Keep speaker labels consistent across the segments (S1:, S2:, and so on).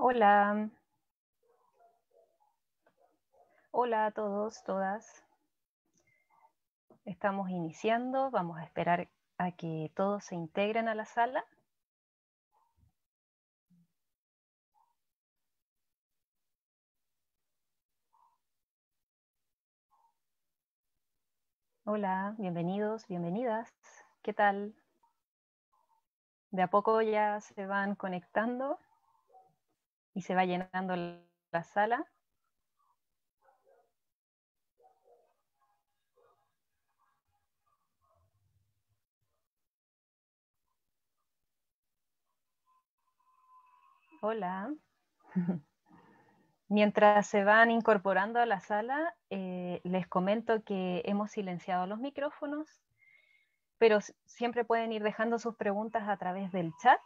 S1: Hola. Hola a todos, todas. Estamos iniciando, vamos a esperar a que todos se integren a la sala. Hola, bienvenidos, bienvenidas. ¿Qué tal? De a poco ya se van conectando y se va llenando la sala. Hola. Mientras se van incorporando a la sala, eh, les comento que hemos silenciado los micrófonos, pero siempre pueden ir dejando sus preguntas a través del chat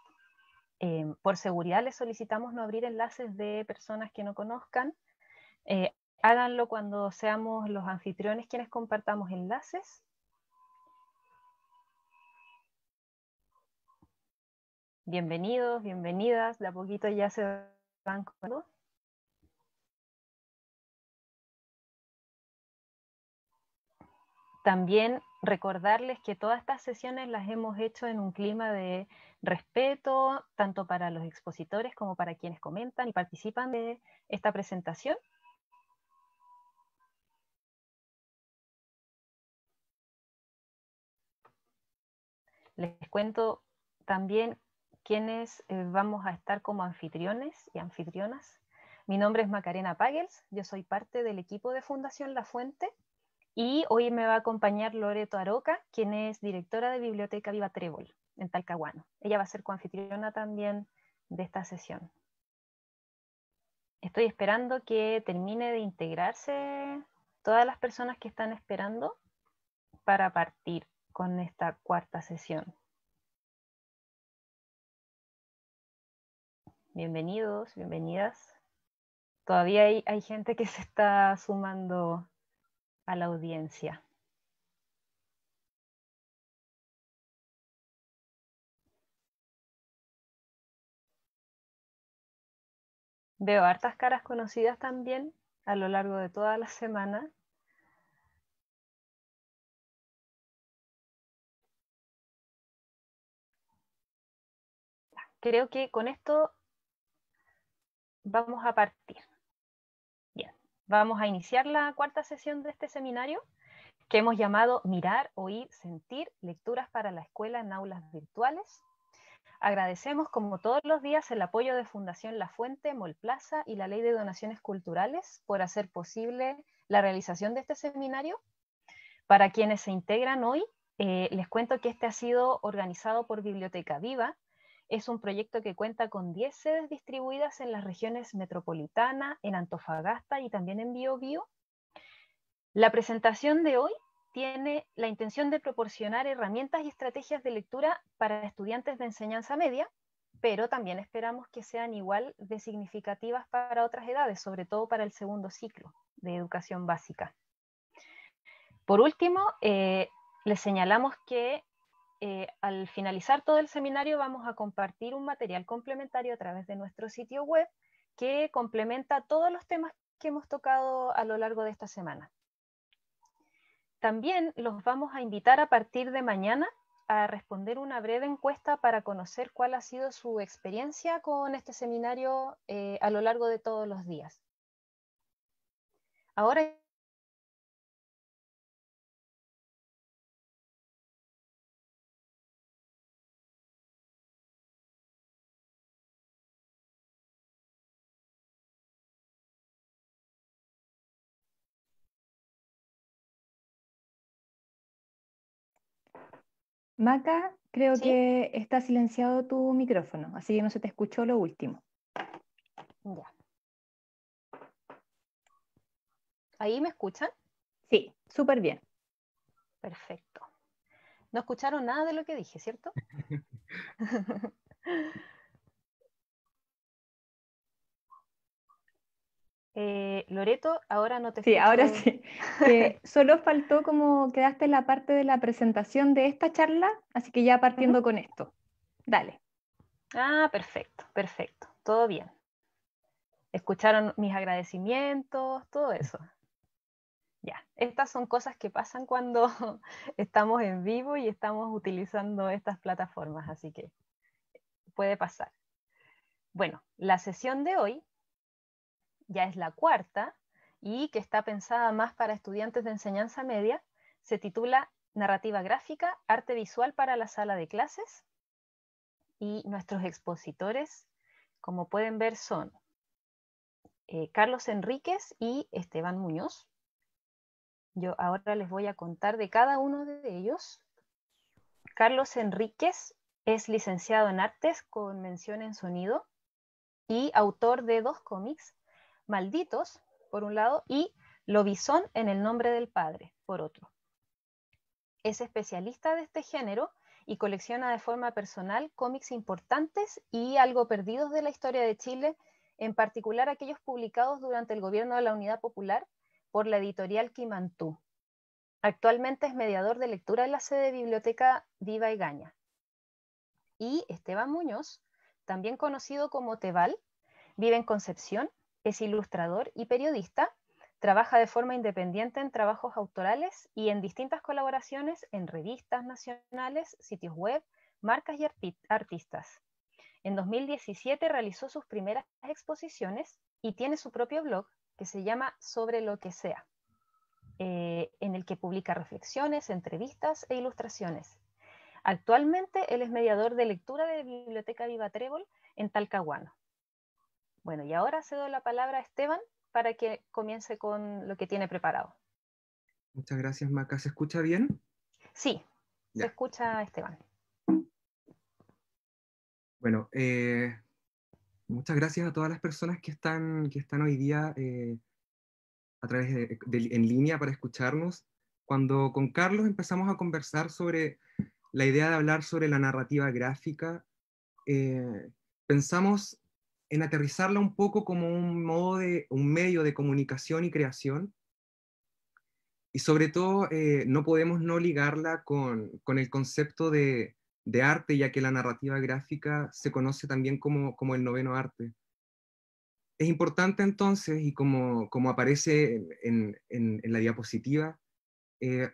S1: Em, por seguridad les solicitamos no abrir enlaces de personas que no conozcan. Eh, háganlo cuando seamos los anfitriones quienes compartamos enlaces. Bienvenidos, bienvenidas, de a poquito ya se van con... También recordarles que todas estas sesiones las hemos hecho en un clima de respeto, tanto para los expositores como para quienes comentan y participan de esta presentación. Les cuento también quiénes eh, vamos a estar como anfitriones y anfitrionas. Mi nombre es Macarena Pagels, yo soy parte del equipo de Fundación La Fuente y hoy me va a acompañar Loreto Aroca, quien es directora de Biblioteca Viva Trébol en Talcahuano. Ella va a ser coanfitriona también de esta sesión. Estoy esperando que termine de integrarse todas las personas que están esperando para partir con esta cuarta sesión. Bienvenidos, bienvenidas. Todavía hay, hay gente que se está sumando a la audiencia. Veo hartas caras conocidas también a lo largo de toda la semana. Creo que con esto vamos a partir. Vamos a iniciar la cuarta sesión de este seminario que hemos llamado Mirar, Oír, Sentir, Lecturas para la Escuela en Aulas Virtuales. Agradecemos, como todos los días, el apoyo de Fundación La Fuente, Molplaza y la Ley de Donaciones Culturales por hacer posible la realización de este seminario. Para quienes se integran hoy, eh, les cuento que este ha sido organizado por Biblioteca Viva, es un proyecto que cuenta con 10 sedes distribuidas en las regiones metropolitana, en Antofagasta y también en Biobío. La presentación de hoy tiene la intención de proporcionar herramientas y estrategias de lectura para estudiantes de enseñanza media, pero también esperamos que sean igual de significativas para otras edades, sobre todo para el segundo ciclo de educación básica. Por último, eh, les señalamos que eh, al finalizar todo el seminario vamos a compartir un material complementario a través de nuestro sitio web que complementa todos los temas que hemos tocado a lo largo de esta semana. También los vamos a invitar a partir de mañana a responder una breve encuesta para conocer cuál ha sido su experiencia con este seminario eh, a lo largo de todos los días. Ahora Maca, creo que está silenciado tu micrófono, así que no se te escuchó lo último. Ya. ¿Ahí me escuchan? Sí, súper bien. Perfecto. No escucharon nada de lo que dije, ¿cierto? Eh, Loreto, ahora no te Sí, ahora sí. Eh, solo faltó como quedaste la parte de la presentación de esta charla, así que ya partiendo con esto. Dale. Ah, perfecto, perfecto. Todo bien. Escucharon mis agradecimientos, todo eso. Ya, estas son cosas que pasan cuando estamos en vivo y estamos utilizando estas plataformas, así que puede pasar. Bueno, la sesión de hoy ya es la cuarta, y que está pensada más para estudiantes de enseñanza media, se titula Narrativa gráfica, arte visual para la sala de clases. Y nuestros expositores, como pueden ver, son eh, Carlos Enríquez y Esteban Muñoz. Yo ahora les voy a contar de cada uno de ellos. Carlos Enríquez es licenciado en artes con mención en sonido y autor de dos cómics, malditos, por un lado, y lobizón en el nombre del padre, por otro. Es especialista de este género y colecciona de forma personal cómics importantes y algo perdidos de la historia de Chile, en particular aquellos publicados durante el gobierno de la Unidad Popular por la editorial Quimantú. Actualmente es mediador de lectura en la sede de Biblioteca Diva y Gaña. Y Esteban Muñoz, también conocido como Tebal, vive en Concepción es ilustrador y periodista. Trabaja de forma independiente en trabajos autorales y en distintas colaboraciones en revistas nacionales, sitios web, marcas y artistas. En 2017 realizó sus primeras exposiciones y tiene su propio blog que se llama Sobre lo que sea, eh, en el que publica reflexiones, entrevistas e ilustraciones. Actualmente él es mediador de lectura de Biblioteca Viva Trébol en Talcahuano. Bueno, y ahora cedo la palabra a Esteban para que comience con lo que tiene preparado.
S2: Muchas gracias, Maca. ¿Se escucha bien?
S1: Sí, se escucha Esteban.
S2: Bueno, eh, muchas gracias a todas las personas que están, que están hoy día eh, a través de, en línea para escucharnos. Cuando con Carlos empezamos a conversar sobre la idea de hablar sobre la narrativa gráfica, eh, pensamos en aterrizarla un poco como un, modo de, un medio de comunicación y creación. Y sobre todo, eh, no podemos no ligarla con, con el concepto de, de, arte, ya que la narrativa gráfica se conoce también como, como el noveno arte. Es importante entonces, y como, como aparece en, en, la diapositiva, eh,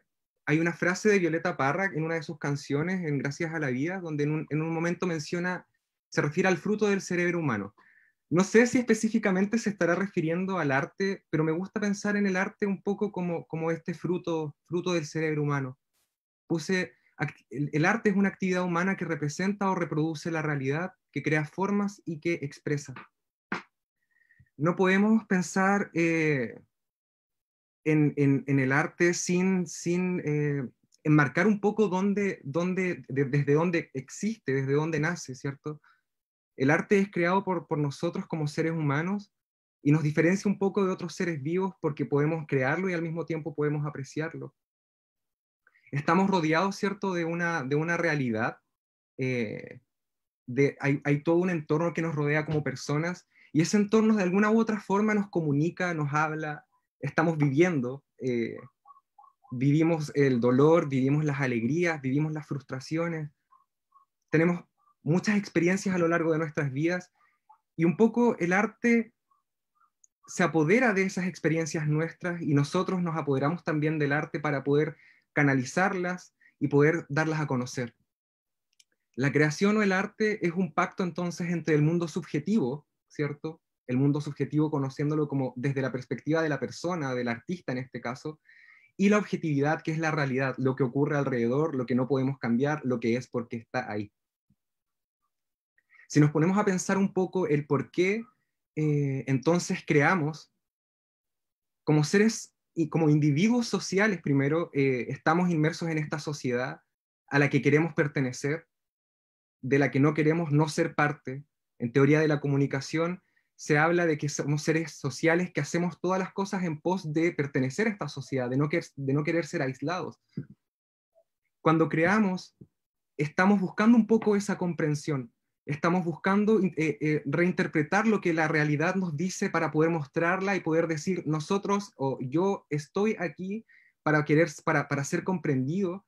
S2: hay una frase de Violeta Parra en una de sus canciones, en Gracias a la Vida, donde en un, en un momento menciona se refiere al fruto del cerebro humano. No sé si específicamente se estará refiriendo al arte, pero me gusta pensar en el arte un poco como, como este fruto, fruto del cerebro humano. Puse, el, arte es una actividad humana que representa o reproduce la realidad, que crea formas y que expresa. No podemos pensar eh, en, el arte sin, sin eh, enmarcar un poco dónde, dónde, desde dónde existe, desde dónde nace, ¿cierto? El arte es creado por, por nosotros como seres humanos y nos diferencia un poco de otros seres vivos porque podemos crearlo y al mismo tiempo podemos apreciarlo. Estamos rodeados, ¿cierto?, de una, de una realidad. Eh, de, hay, todo un entorno que nos rodea como personas y ese entorno de alguna u otra forma nos comunica, nos habla, estamos viviendo, eh, vivimos el dolor, vivimos las alegrías, vivimos las frustraciones, tenemos muchas experiencias a lo largo de nuestras vidas y un poco el arte se apodera de esas experiencias nuestras y nosotros nos apoderamos también del arte para poder canalizarlas y poder darlas a conocer. La creación o el arte es un pacto entonces entre el mundo subjetivo, ¿cierto? El mundo subjetivo conociéndolo como desde la perspectiva de la persona, del artista en este caso, y la objetividad, que es la realidad, lo que ocurre alrededor, lo que no podemos cambiar, lo que es porque está ahí. Si nos ponemos a pensar un poco el por qué eh, entonces creamos, como seres y como individuos sociales primero, eh, estamos inmersos en esta sociedad a la que queremos pertenecer, de la que no queremos no ser parte. En teoría de la comunicación se habla de que somos seres sociales que hacemos todas las cosas en pos de pertenecer a esta sociedad, de no querer ser aislados. Cuando creamos, estamos buscando un poco esa comprensión, Estamos buscando eh, eh, reinterpretar lo que la realidad nos dice para poder mostrarla y poder decir nosotros o yo estoy aquí para querer, para ser comprendido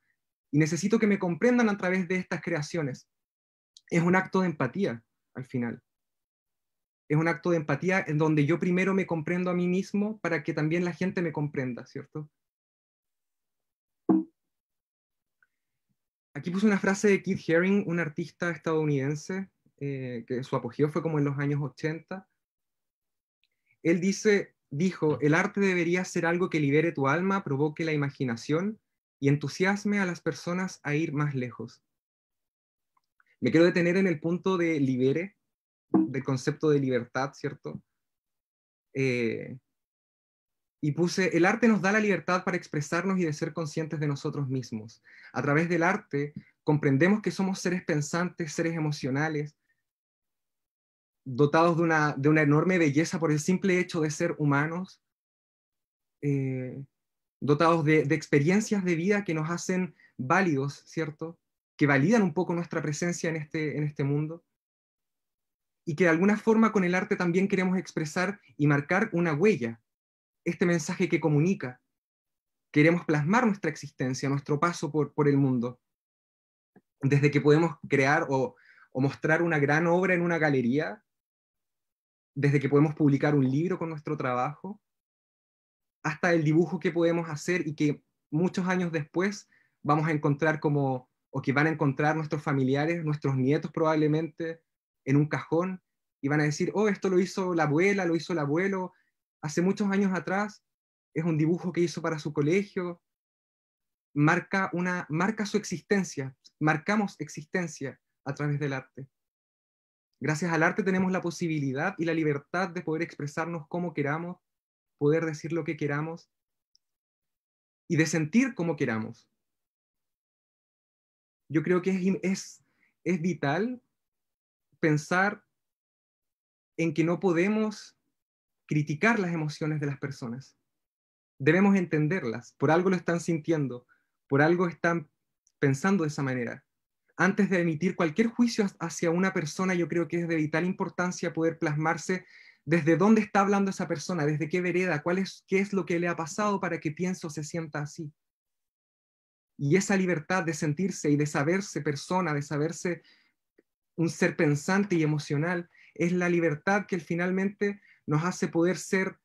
S2: y necesito que me comprendan a través de estas creaciones. Es un acto de empatía al final. Es un acto de empatía en donde yo primero me comprendo a mí mismo para que también la gente me comprenda, ¿cierto? Aquí puse una frase de Keith Haring, un artista estadounidense, eh, que su apogeo fue como en los años 80. Él dice, dijo, el arte debería ser algo que libere tu alma, provoque la imaginación y entusiasme a las personas a ir más lejos. Me quiero detener en el punto de libere, del concepto de libertad, ¿cierto? Eh, y puse, el arte nos da la libertad para expresarnos y de ser conscientes de nosotros mismos. A través del arte comprendemos que somos seres pensantes, seres emocionales, dotados de una, enorme belleza por el simple hecho de ser humanos, eh, dotados de, de experiencias de vida que nos hacen válidos, ¿cierto? Que validan un poco nuestra presencia en este, en este mundo y que de alguna forma con el arte también queremos expresar y marcar una huella este mensaje que comunica. Queremos plasmar nuestra existencia, nuestro paso por, por el mundo. Desde que podemos crear o, o mostrar una gran obra en una galería, desde que podemos publicar un libro con nuestro trabajo, hasta el dibujo que podemos hacer y que muchos años después vamos a encontrar como, o que van a encontrar nuestros familiares, nuestros nietos probablemente, en un cajón y van a decir, oh, esto lo hizo la abuela, lo hizo el abuelo, hace muchos años atrás, es un dibujo que hizo para su colegio, marca, una, marca su existencia, marcamos existencia a través del arte. Gracias al arte tenemos la posibilidad y la libertad de poder expresarnos como queramos, poder decir lo que queramos y de sentir como queramos. Yo creo que es vital pensar en que no podemos criticar las emociones de las personas. Debemos entenderlas, por algo lo están sintiendo, por algo están pensando de esa manera. Antes de emitir cualquier juicio hacia una persona, yo creo que es de vital importancia poder plasmarse desde dónde está hablando esa persona, desde qué vereda, qué es lo que le ha pasado para que pienso se sienta así. Y esa libertad de sentirse y de saberse persona, de saberse un ser pensante y emocional, es la libertad que finalmente nos hace poder ser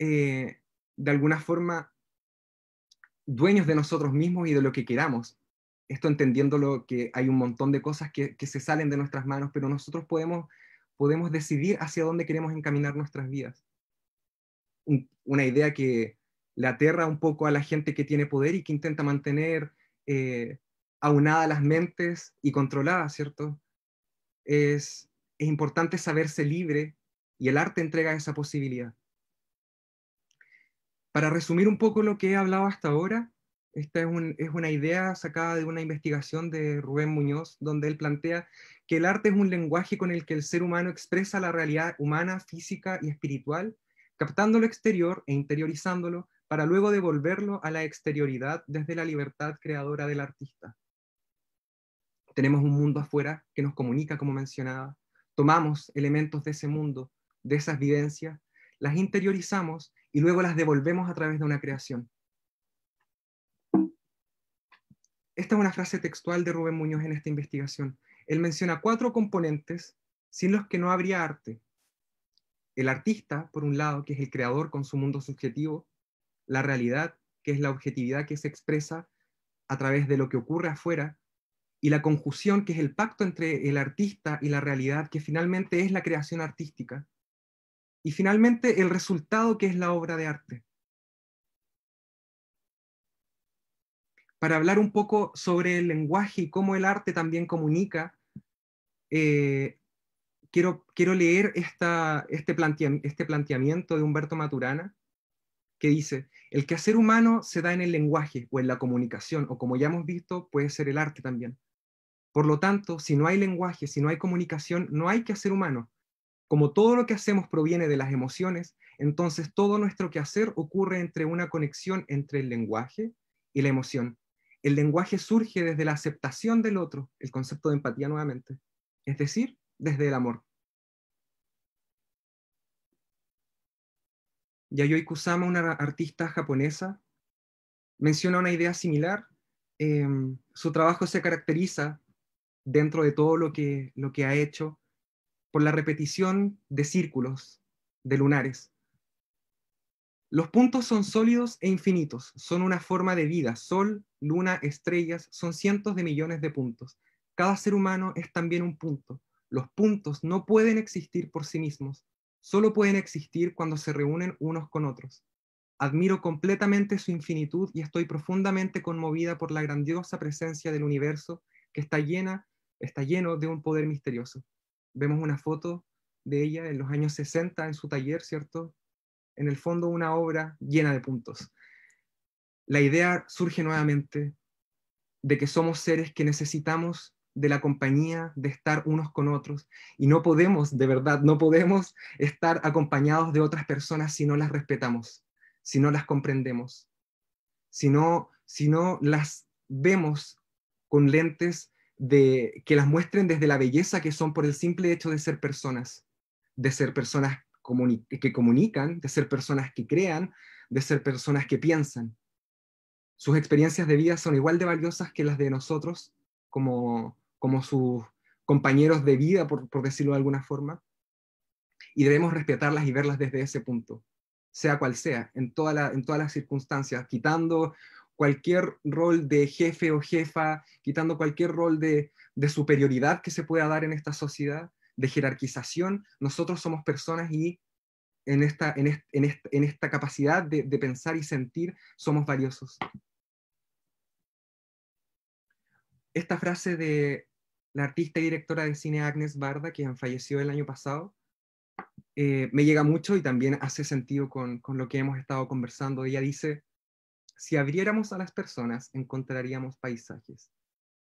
S2: eh, de alguna forma dueños de nosotros mismos y de lo que queramos. Esto entendiendo lo que hay un montón de cosas que, se salen de nuestras manos, pero nosotros podemos, podemos decidir hacia dónde queremos encaminar nuestras vidas. una idea que le aterra un poco a la gente que tiene poder y que intenta mantener eh, aunadas las mentes y controladas, ¿cierto? Es, es importante saberse libre y el arte entrega esa posibilidad. Para resumir un poco lo que he hablado hasta ahora, esta es, una idea sacada de una investigación de Rubén Muñoz, donde él plantea que el arte es un lenguaje con el que el ser humano expresa la realidad humana, física y espiritual, captando lo exterior e interiorizándolo para luego devolverlo a la exterioridad desde la libertad creadora del artista. Tenemos un mundo afuera que nos comunica, como mencionaba. Tomamos elementos de ese mundo, de esas vivencias, las interiorizamos y luego las devolvemos a través de una creación. Esta es una frase textual de Rubén Muñoz en esta investigación. Él menciona cuatro componentes sin los que no habría arte. El artista, por un lado, que es el creador con su mundo subjetivo, la realidad, que es la objetividad que se expresa a través de lo que ocurre afuera, y la conjunción, que es el pacto entre el artista y la realidad, que finalmente es la creación artística, y finalmente, el resultado que es la obra de arte. Para hablar un poco sobre el lenguaje y cómo el arte también comunica, eh, quiero, quiero, leer este, este planteamiento de Humberto Maturana, que dice, el quehacer humano se da en el lenguaje o en la comunicación, o como ya hemos visto, puede ser el arte también. Por lo tanto, si no hay lenguaje, si no hay comunicación, no hay quehacer humano. Como todo lo que hacemos proviene de las emociones, entonces todo nuestro quehacer ocurre entre una conexión entre el lenguaje y la emoción. El lenguaje surge desde la aceptación del otro, el concepto de empatía nuevamente, es decir, desde el amor. Yayoi Kusama, una artista japonesa, menciona una idea similar. Em, su trabajo se caracteriza, dentro de todo lo que, lo que ha hecho, por la repetición de círculos, de lunares. Los puntos son sólidos e infinitos, son una forma de vida, sol, luna, estrellas, son cientos de millones de puntos. Cada ser humano es también un punto. Los puntos no pueden existir por sí mismos, solo pueden existir cuando se reúnen unos con otros. Admiro completamente su infinitud y estoy profundamente conmovida por la grandiosa presencia del universo que está llena, está lleno de un poder misterioso vemos una foto de ella en los años 60 en su taller, ¿cierto? En el fondo una obra llena de puntos. La idea surge nuevamente de que somos seres que necesitamos de la compañía, de estar unos con otros. Y no podemos, de verdad, no podemos estar acompañados de otras personas si no las respetamos, si no las comprendemos, si no, si no las vemos con lentes de que las muestren desde la belleza que son por el simple hecho de ser personas, de ser personas que comunican, de ser personas que crean, de ser personas que piensan. Sus experiencias de vida son igual de valiosas que las de nosotros, como, como sus compañeros de vida, por, decirlo de alguna forma, y debemos respetarlas y verlas desde ese punto, sea cual sea, en, toda la, en todas las circunstancias, quitando cualquier rol de jefe o jefa, quitando cualquier rol de, superioridad que se pueda dar en esta sociedad, de jerarquización, nosotros somos personas y en esta, en, esta capacidad de, pensar y sentir somos valiosos. Esta frase de la artista y directora de cine Agnes Barda, quien falleció el año pasado, eh, me llega mucho y también hace sentido con, con lo que hemos estado conversando. Ella dice, si abriéramos a las personas, encontraríamos paisajes.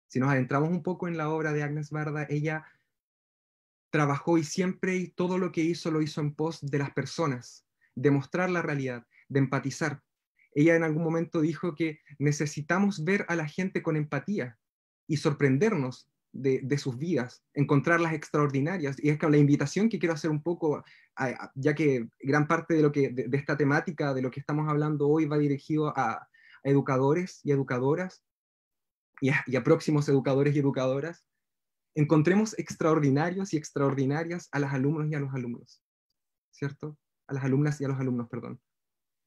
S2: Si nos adentramos un poco en la obra de Agnes barda ella trabajó y siempre y todo lo que hizo lo hizo en pos de las personas, de mostrar la realidad, de empatizar. Ella en algún momento dijo que necesitamos ver a la gente con empatía y sorprendernos de, sus vidas, encontrarlas extraordinarias. Y es que la invitación que quiero hacer un poco, ya que gran parte de, lo que, de, esta temática, de lo que estamos hablando hoy, va dirigido a, educadores y educadoras y, a, próximos educadores y educadoras, encontremos extraordinarios y extraordinarias a las alumnos y a los alumnos, ¿cierto? A las alumnas y a los alumnos, perdón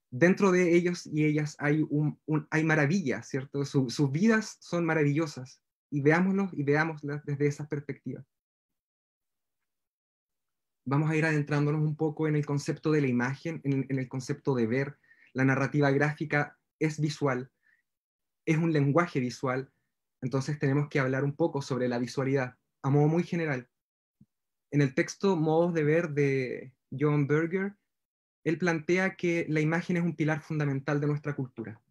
S2: dentro de ellos y ellas hay, un, hay maravillas, ¿cierto? sus vidas son maravillosas y veámoslos y veámoslas desde esa perspectiva. Vamos a ir adentrándonos un poco en el concepto de la imagen, en, en el concepto de ver. La narrativa gráfica es visual, es un lenguaje visual, entonces tenemos que hablar un poco sobre la visualidad, a modo muy general. En el texto Modos de Ver de John Berger, él plantea que la imagen es un pilar fundamental de nuestra cultura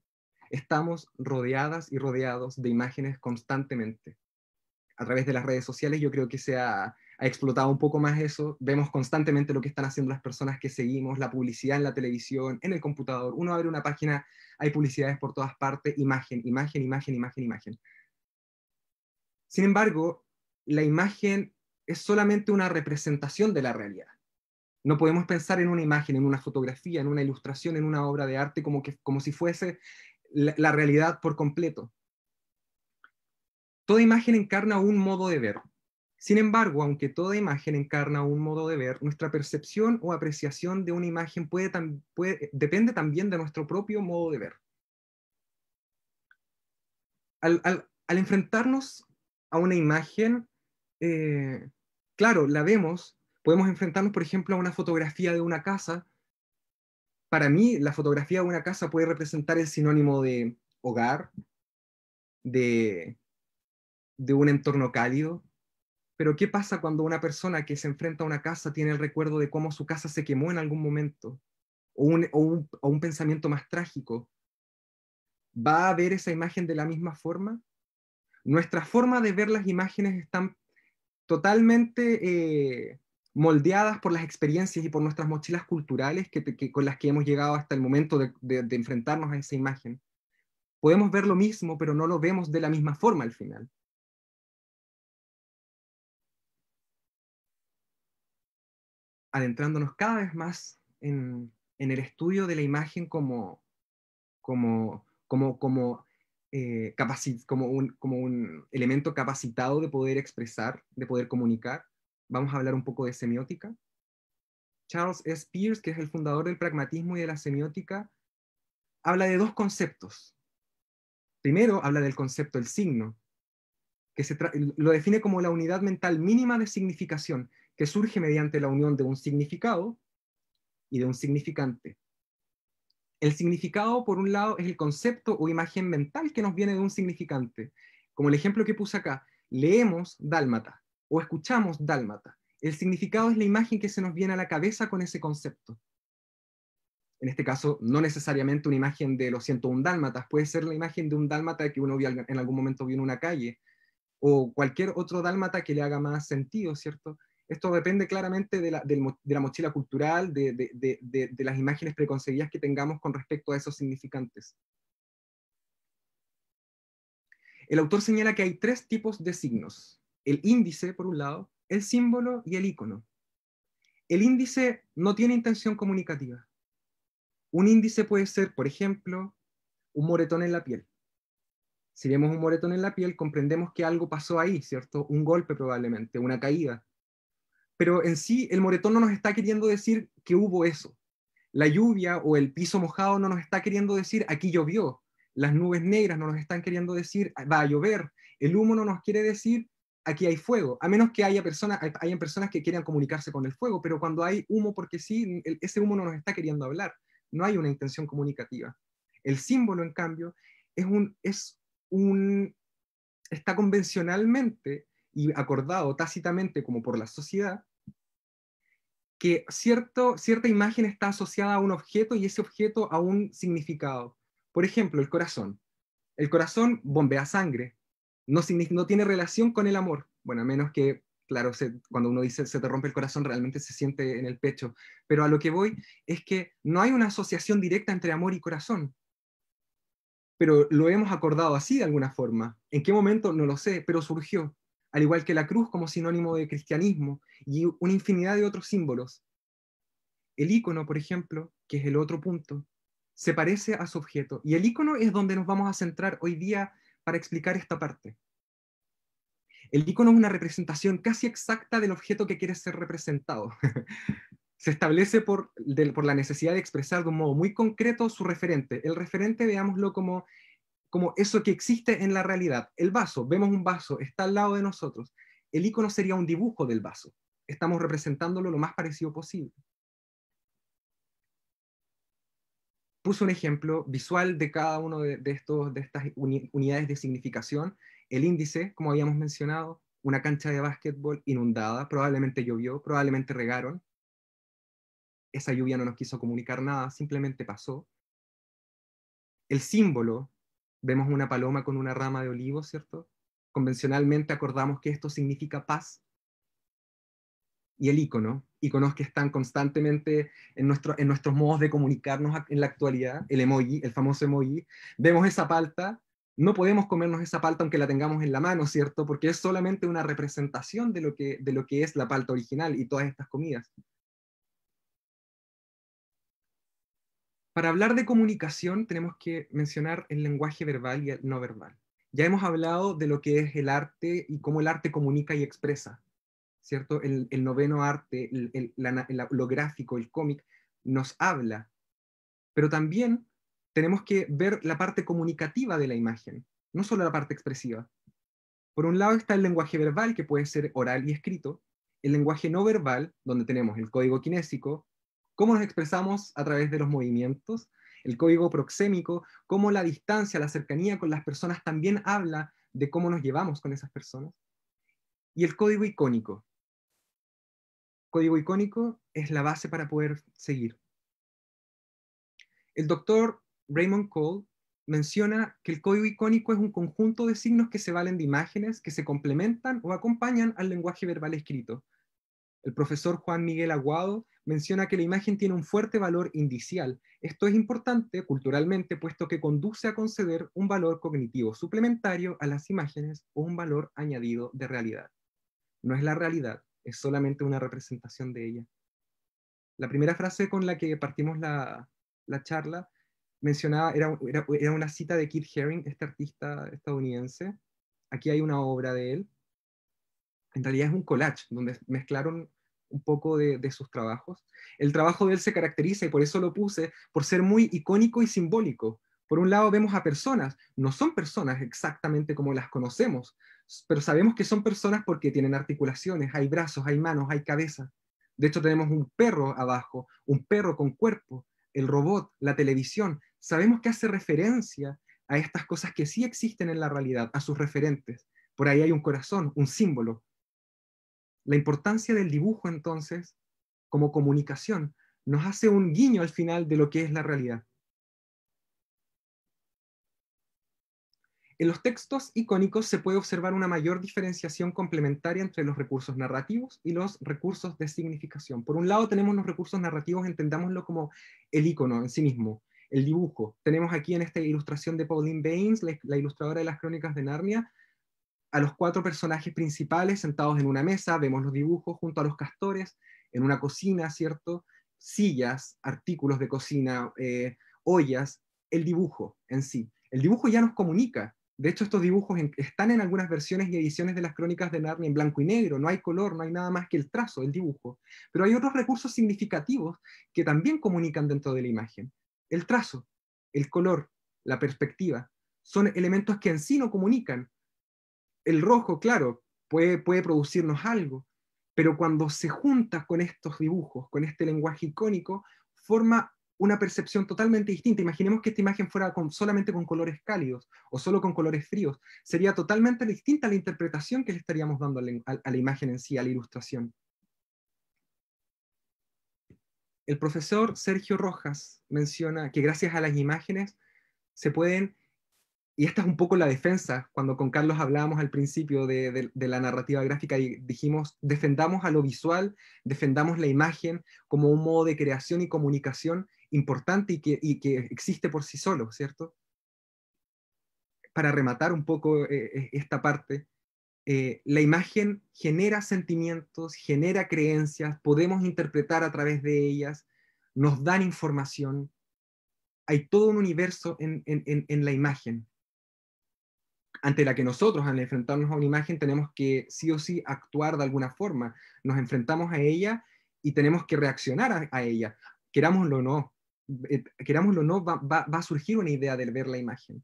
S2: estamos rodeadas y rodeados de imágenes constantemente. A través de las redes sociales yo creo que se ha, explotado un poco más eso. Vemos constantemente lo que están haciendo las personas que seguimos, la publicidad en la televisión, en el computador. Uno abre una página, hay publicidades por todas partes, imagen, imagen, imagen, imagen, imagen. Sin embargo, la imagen es solamente una representación de la realidad. No podemos pensar en una imagen, en una fotografía, en una ilustración, en una obra de arte como, que, como si fuese la, realidad por completo. Toda imagen encarna un modo de ver. Sin embargo, aunque toda imagen encarna un modo de ver, nuestra percepción o apreciación de una imagen puede, depende también de nuestro propio modo de ver. Al, enfrentarnos a una imagen, eh, claro, la vemos, podemos enfrentarnos, por ejemplo, a una fotografía de una casa para mí la fotografía de una casa puede representar el sinónimo de hogar, de, un entorno cálido. Pero ¿qué pasa cuando una persona que se enfrenta a una casa tiene el recuerdo de cómo su casa se quemó en algún momento? O un, pensamiento más trágico. ¿Va a ver esa imagen de la misma forma? Nuestra forma de ver las imágenes están totalmente eh, moldeadas por las experiencias y por nuestras mochilas culturales que, con las que hemos llegado hasta el momento de, enfrentarnos a esa imagen. Podemos ver lo mismo, pero no lo vemos de la misma forma al final. Adentrándonos cada vez más en, el estudio de la imagen como, como, como, como, eh, como un elemento capacitado de poder expresar, de poder comunicar Vamos a hablar un poco de semiótica. Charles S. Pierce, que es el fundador del pragmatismo y de la semiótica, habla de dos conceptos. Primero, habla del concepto del signo, que se lo define como la unidad mental mínima de significación, que surge mediante la unión de un significado y de un significante. El significado, por un lado, es el concepto o imagen mental que nos viene de un significante. Como el ejemplo que puse acá, leemos dálmata o escuchamos dálmata. El significado es la imagen que se nos viene a la cabeza con ese concepto. En este caso, no necesariamente una imagen de los 101 dálmatas, puede ser la imagen de un dálmata que uno vio, en algún momento vio en una calle, o cualquier otro dálmata que le haga más sentido, ¿cierto? Esto depende claramente de la, mochila cultural, de, las imágenes preconcebidas que tengamos con respecto a esos significantes. El autor señala que hay tres tipos de signos el índice, por un lado, el símbolo y el icono. El índice no tiene intención comunicativa. Un índice puede ser, por ejemplo, un moretón en la piel. Si vemos un moretón en la piel, comprendemos que algo pasó ahí, ¿cierto? Un golpe probablemente, una caída. Pero en sí, el moretón no nos está queriendo decir que hubo eso. La lluvia o el piso mojado no nos está queriendo decir aquí llovió. Las nubes negras no nos están queriendo decir va a llover. El humo no nos quiere decir aquí hay fuego, a menos que haya personas, hayan personas que quieran comunicarse con el fuego, pero cuando hay humo, porque sí, ese humo no nos está queriendo hablar, no hay una intención comunicativa. El símbolo, en cambio, es un, es un, está convencionalmente y acordado tácitamente como por la sociedad, que cierto, cierta imagen está asociada a un objeto y ese objeto a un significado. Por ejemplo, el corazón. El corazón bombea sangre, no, tiene relación con el amor. Bueno, a menos que, claro, cuando uno dice se te rompe el corazón, realmente se siente en el pecho. Pero a lo que voy es que no hay una asociación directa entre amor y corazón. Pero lo hemos acordado así de alguna forma. ¿En qué momento? No lo sé, pero surgió. Al igual que la cruz como sinónimo de cristianismo y una infinidad de otros símbolos. El icono, por ejemplo, que es el otro punto, se parece a su objeto. Y el icono es donde nos vamos a centrar hoy día para explicar esta parte. El icono es una representación casi exacta del objeto que quiere ser representado. Se establece por, la necesidad de expresar de un modo muy concreto su referente. El referente, veámoslo como, como eso que existe en la realidad. El vaso, vemos un vaso, está al lado de nosotros. El icono sería un dibujo del vaso. Estamos representándolo lo más parecido posible. puso un ejemplo visual de cada uno de, de estas unidades de significación, el índice, como habíamos mencionado, una cancha de básquetbol inundada, probablemente llovió, probablemente regaron, esa lluvia no nos quiso comunicar nada, simplemente pasó. El símbolo, vemos una paloma con una rama de olivo, ¿cierto? Convencionalmente acordamos que esto significa paz. Y el icono, iconos que están constantemente en, nuestros modos de comunicarnos en la actualidad, el emoji, el famoso emoji. Vemos esa palta, no podemos comernos esa palta aunque la tengamos en la mano, ¿cierto? Porque es solamente una representación de lo que, de lo que es la palta original y todas estas comidas. Para hablar de comunicación tenemos que mencionar el lenguaje verbal y el no verbal. Ya hemos hablado de lo que es el arte y cómo el arte comunica y expresa. ¿cierto? El, noveno arte, lo gráfico, el cómic, nos habla, pero también tenemos que ver la parte comunicativa de la imagen, no solo la parte expresiva. Por un lado está el lenguaje verbal, que puede ser oral y escrito, el lenguaje no verbal, donde tenemos el código kinésico, cómo nos expresamos a través de los movimientos, el código proxémico, cómo la distancia, la cercanía con las personas también habla de cómo nos llevamos con esas personas, y el código icónico, código icónico es la base para poder seguir. El doctor Raymond Cole menciona que el código icónico es un conjunto de signos que se valen de imágenes que se complementan o acompañan al lenguaje verbal escrito. El profesor Juan Miguel Aguado menciona que la imagen tiene un fuerte valor indicial. Esto es importante culturalmente, puesto que conduce a conceder un valor cognitivo suplementario a las imágenes o un valor añadido de realidad. No es la realidad, es solamente una representación de ella. La primera frase con la que partimos la, la charla mencionaba, era, era, era, una cita de Keith Haring, este artista estadounidense. Aquí hay una obra de él. En realidad es un collage donde mezclaron un poco de, de sus trabajos. El trabajo de él se caracteriza, y por eso lo puse, por ser muy icónico y simbólico. Por un lado vemos a personas, no son personas exactamente como las conocemos, pero sabemos que son personas porque tienen articulaciones, hay brazos, hay manos, hay cabeza. De hecho, tenemos un perro abajo, un perro con cuerpo, el robot, la televisión. Sabemos que hace referencia a estas cosas que sí existen en la realidad, a sus referentes. Por ahí hay un corazón, un símbolo. La importancia del dibujo, entonces, como comunicación, nos hace un guiño al final de lo que es la realidad. En los textos icónicos se puede observar una mayor diferenciación complementaria entre los recursos narrativos y los recursos de significación. Por un lado tenemos los recursos narrativos, entendámoslo como el icono en sí mismo, el dibujo. Tenemos aquí en esta ilustración de Pauline Baines, la, ilustradora de las crónicas de Narnia, a los cuatro personajes principales sentados en una mesa, vemos los dibujos junto a los castores, en una cocina, ¿cierto? Sillas, artículos de cocina, eh, ollas, el dibujo en sí. El dibujo ya nos comunica, de hecho, estos dibujos están en algunas versiones y ediciones de las crónicas de Narnia en blanco y negro, no hay color, no hay nada más que el trazo, el dibujo. Pero hay otros recursos significativos que también comunican dentro de la imagen. El trazo, el color, la perspectiva, son elementos que en sí no comunican. El rojo, claro, puede, puede producirnos algo, pero cuando se junta con estos dibujos, con este lenguaje icónico, forma una percepción totalmente distinta. Imaginemos que esta imagen fuera solamente con colores cálidos o solo con colores fríos. Sería totalmente distinta la interpretación que le estaríamos dando a la, imagen en sí, a la ilustración. El profesor Sergio Rojas menciona que gracias a las imágenes se pueden, y esta es un poco la defensa, cuando con Carlos hablábamos al principio de, de, la narrativa gráfica y dijimos, defendamos a lo visual, defendamos la imagen como un modo de creación y comunicación importante y que, que existe por sí solo, ¿cierto? Para rematar un poco eh, eh, esta parte, eh, la imagen genera sentimientos, genera creencias, podemos interpretar a través de ellas, nos dan información, hay todo un universo en, la imagen, ante la que nosotros al enfrentarnos a una imagen tenemos que sí o sí actuar de alguna forma. Nos enfrentamos a ella y tenemos que reaccionar a, a ella, querámoslo o no. Eh, querámoslo o no, va, a surgir una idea de ver la imagen.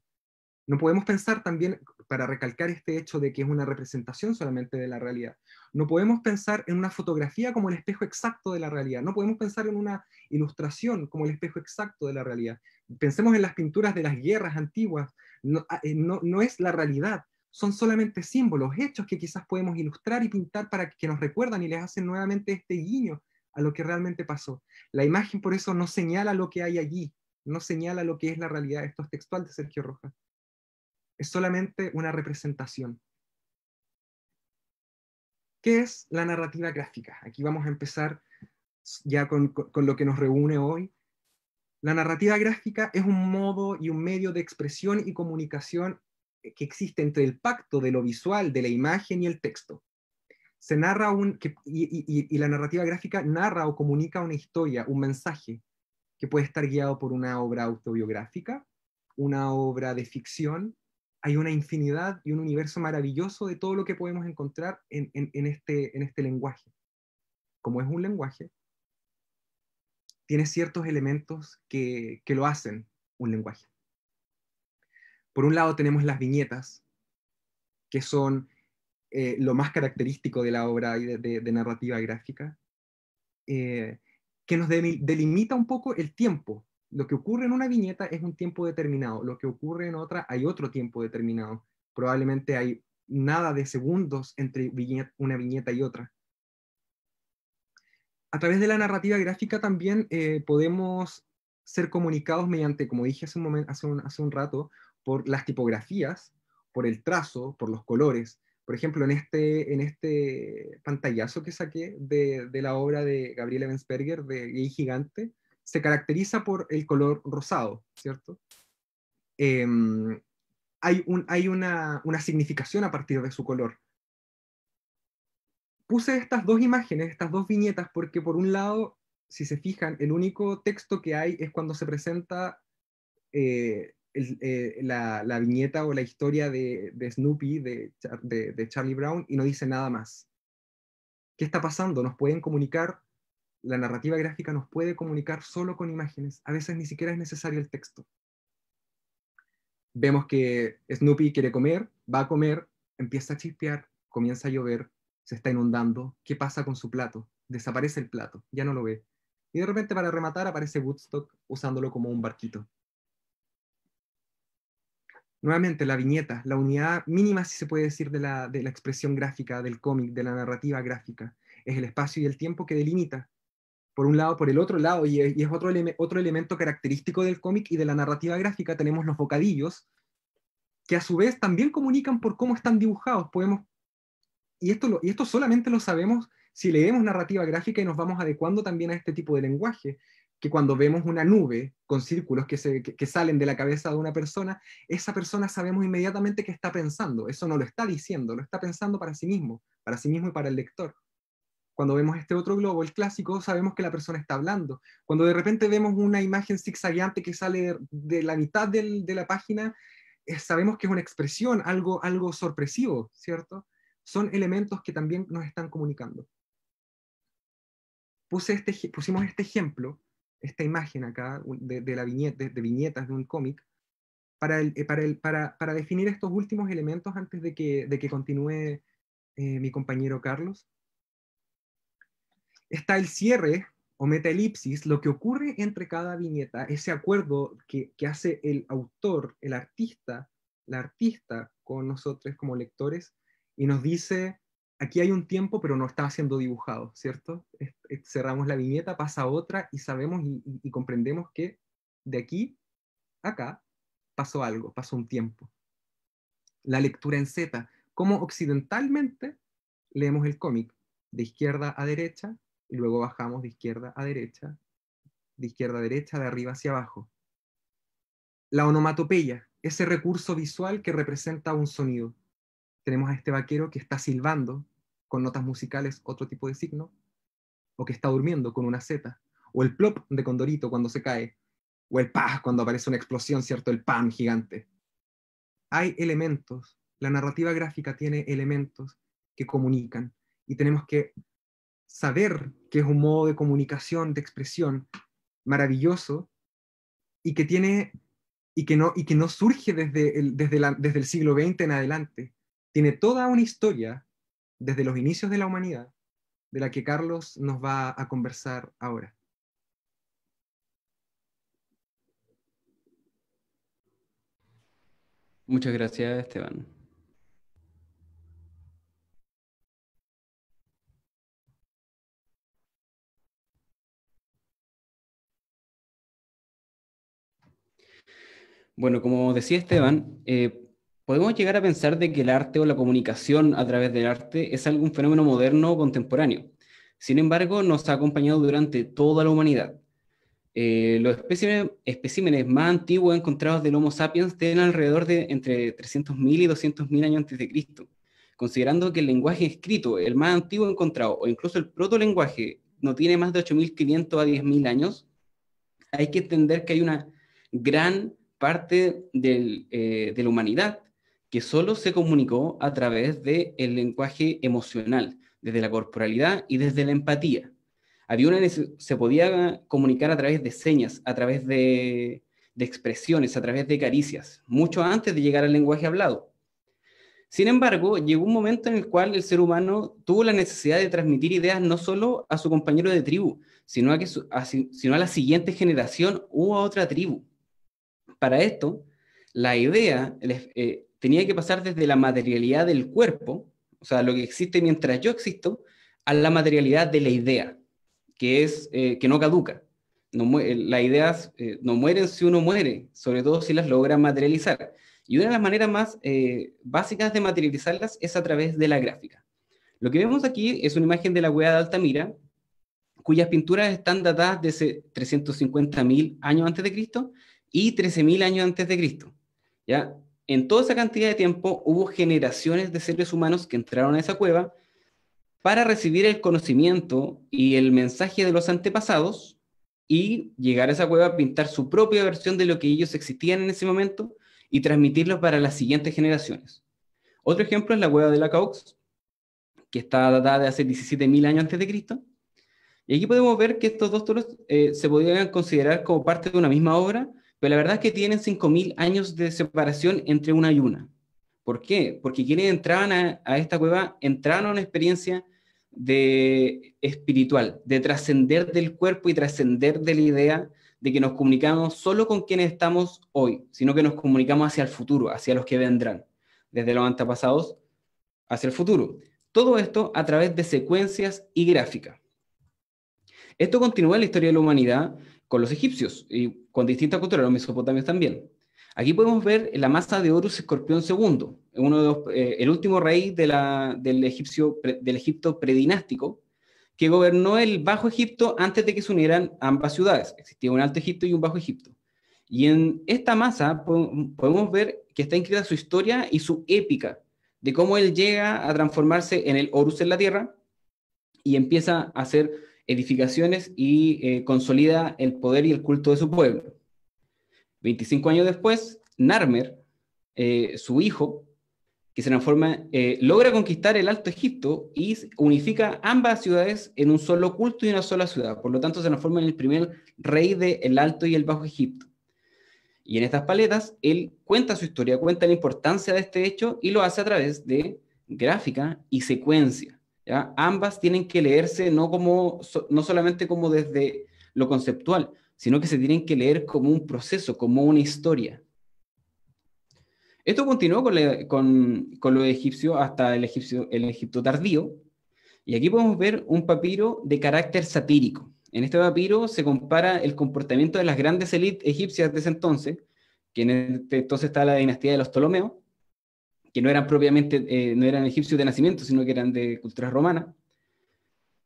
S2: No podemos pensar también, para recalcar este hecho de que es una representación solamente de la realidad, no podemos pensar en una fotografía como el espejo exacto de la realidad, no podemos pensar en una ilustración como el espejo exacto de la realidad. Pensemos en las pinturas de las guerras antiguas, no ah, eh, es la realidad, son solamente símbolos, hechos que quizás podemos ilustrar y pintar para que nos recuerdan y les hacen nuevamente este guiño a lo que realmente pasó. La imagen, por eso, no señala lo que hay allí, no señala lo que es la realidad. Esto es textual de Sergio Rojas. Es solamente una representación. ¿Qué es la narrativa gráfica? Aquí vamos a empezar ya con, con lo que nos reúne hoy. La narrativa gráfica es un modo y un medio de expresión y comunicación que existe entre el pacto de lo visual, de la imagen y el texto se narra un, y, la narrativa gráfica narra o comunica una historia, un mensaje, que puede estar guiado por una obra autobiográfica, una obra de ficción. Hay una infinidad y un universo maravilloso de todo lo que podemos encontrar en, en este, en este lenguaje. Como es un lenguaje, tiene ciertos elementos que, que lo hacen un lenguaje. Por un lado tenemos las viñetas, que son eh, lo más característico de la obra de, narrativa gráfica, eh, que nos delimita un poco el tiempo. Lo que ocurre en una viñeta es un tiempo determinado, lo que ocurre en otra hay otro tiempo determinado. Probablemente hay nada de segundos entre una viñeta y otra. A través de la narrativa gráfica también eh, podemos ser comunicados mediante, como dije hace un, momento, hace un rato, por las tipografías, por el trazo, por los colores. Por ejemplo, en este, en este pantallazo que saqué de, la obra de Gabriel Evansberger, de Gay Gigante, se caracteriza por el color rosado, ¿cierto? Em, hay, hay una, significación a partir de su color. Puse estas dos imágenes, estas dos viñetas, porque por un lado, si se fijan, el único texto que hay es cuando se presenta eh, eh, la, viñeta o la historia de, Snoopy, de, de, Charlie Brown, y no dice nada más. ¿Qué está pasando? Nos pueden comunicar, la narrativa gráfica nos puede comunicar solo con imágenes, a veces ni siquiera es necesario el texto. Vemos que Snoopy quiere comer, va a comer, empieza a chispear, comienza a llover, se está inundando, ¿qué pasa con su plato? Desaparece el plato, ya no lo ve. Y de repente para rematar aparece Woodstock usándolo como un barquito. Nuevamente, la viñeta, la unidad mínima, si se puede decir, de la, de la expresión gráfica, del cómic, de la narrativa gráfica, es el espacio y el tiempo que delimita, por un lado, por el otro lado, y, es otro, otro elemento característico del cómic y de la narrativa gráfica, tenemos los bocadillos, que a su vez también comunican por cómo están dibujados. Podemos, y, esto y esto solamente lo sabemos si leemos narrativa gráfica y nos vamos adecuando también a este tipo de lenguaje que cuando vemos una nube con círculos que, se, que, salen de la cabeza de una persona, esa persona sabemos inmediatamente que está pensando. Eso no lo está diciendo, lo está pensando para sí mismo, para sí mismo y para el lector. Cuando vemos este otro globo, el clásico, sabemos que la persona está hablando. Cuando de repente vemos una imagen zigzagueante que sale de la mitad de la página, eh, sabemos que es una expresión, algo, algo sorpresivo, ¿cierto? Son elementos que también nos están comunicando. Puse este, pusimos este ejemplo esta imagen acá de, la viñeta, de viñetas de un cómic, para, eh, para, para, definir estos últimos elementos antes de que, de que continúe eh, mi compañero Carlos. Está el cierre o metaelipsis, lo que ocurre entre cada viñeta, ese acuerdo que, que hace el autor, el artista, la artista con nosotros como lectores, y nos dice aquí hay un tiempo, pero no está siendo dibujado, ¿cierto? cerramos la viñeta, pasa otra y sabemos y, comprendemos que de aquí acá pasó algo, pasó un tiempo. La lectura en Z, como occidentalmente leemos el cómic, de izquierda a derecha, y luego bajamos de izquierda a derecha, de izquierda a derecha, de arriba hacia abajo. La onomatopeya, ese recurso visual que representa un sonido. Tenemos a este vaquero que está silbando, con notas musicales otro tipo de signo, o que está durmiendo con una Z, o el plop de Condorito cuando se cae, o el pah cuando aparece una explosión, ¿cierto? El pam gigante. Hay elementos, la narrativa gráfica tiene elementos que comunican y tenemos que saber que es un modo de comunicación, de expresión maravilloso y que tiene y que no y que no surge desde el, desde, desde el siglo XX en adelante. Tiene toda una historia desde los inicios de la humanidad, de la que Carlos nos va a conversar ahora.
S3: Muchas gracias, Esteban. Bueno, como decía Esteban, eh, ¿Podemos llegar a pensar de que el arte o la comunicación a través del arte es algún fenómeno moderno o contemporáneo? Sin embargo, nos ha acompañado durante toda la humanidad. Eh, los especímenes, más antiguos encontrados del Homo sapiens tienen alrededor de entre 300.000 y 200.000 años antes de Cristo, considerando que el lenguaje escrito, el más antiguo encontrado, o incluso el proto-lenguaje, no tiene más de 8.500 a 10.000 años, hay que entender que hay una gran parte eh, de la humanidad que solo se comunicó a través del el lenguaje emocional, desde la corporalidad y desde la empatía. Había una, se podía comunicar a través de señas, a través de, expresiones, a través de caricias, mucho antes de llegar al lenguaje hablado. Sin embargo, llegó un momento en el cual el ser humano tuvo la necesidad de transmitir ideas no solo a su compañero de tribu, sino a, que a la siguiente generación u a otra tribu. Para esto, la idea, eh, tenía que pasar desde la materialidad del cuerpo, o sea, lo que existe mientras yo existo, a la materialidad de la idea, que, es, eh, que no caduca. No, eh, las ideas eh, no mueren si uno muere, sobre todo si las logra materializar. Y una de las maneras más básicas de materializarlas es a través de la gráfica. Lo que vemos aquí es una imagen de la hueá de Altamira, cuyas pinturas están datadas desde 350.000 años antes de Cristo y 13.000 años antes de Cristo. ¿ya? en toda esa cantidad de tiempo hubo generaciones de seres humanos que entraron a esa cueva para recibir el conocimiento y el mensaje de los antepasados y llegar a esa cueva a pintar su propia versión de lo que ellos existían en ese momento y transmitirlo para las siguientes generaciones. Otro ejemplo es la cueva de la Caux, que está datada de hace 17.000 años antes de Cristo. Y aquí podemos ver que estos dos toros eh, se podrían considerar como parte de una misma obra, pero la verdad es que tienen 5.000 años de separación entre una y una. ¿Por qué? Porque quienes entraban a, esta cueva entraron a una experiencia de espiritual, de trascender del cuerpo y trascender de la idea de que nos comunicamos solo con quienes estamos hoy, sino que nos comunicamos hacia el futuro, hacia los que vendrán, desde los antepasados hacia el futuro. Todo esto a través de secuencias y gráficas. Esto continúa en la historia de la humanidad con los egipcios y con distintas culturas, los mesopotamios también. Aquí podemos ver la masa de Horus Escorpión II, uno de los, eh, el último rey del, egipcio, del Egipto predinástico, que gobernó el Bajo Egipto antes de que se unieran ambas ciudades. Existía un Alto Egipto y un Bajo Egipto. Y en esta masa podemos ver que está inscrita su historia y su épica, de cómo él llega a transformarse en el Horus en la tierra y empieza a ser edificaciones y eh, consolida el poder y el culto de su pueblo. 25 años después, Narmer, eh, su hijo, que se transforma, eh, logra conquistar el Alto Egipto y unifica ambas ciudades en un solo culto y una sola ciudad. Por lo tanto, se transforma en el primer rey del Alto y el Bajo Egipto. Y en estas paletas, él cuenta su historia, cuenta la importancia de este hecho y lo hace a través de gráfica y secuencia. Ambas tienen que leerse no, como, no solamente como desde lo conceptual, sino que se tienen que leer como un proceso, como una historia. Esto continuó con, lo egipcio hasta el, egipcio, Egipto tardío, y aquí podemos ver un papiro de carácter satírico. En este papiro se compara el comportamiento de las grandes élites egipcias de ese entonces, que en este entonces está la dinastía de los Ptolomeos, que no eran propiamente, eh, no eran egipcios de nacimiento, sino que eran de cultura romana,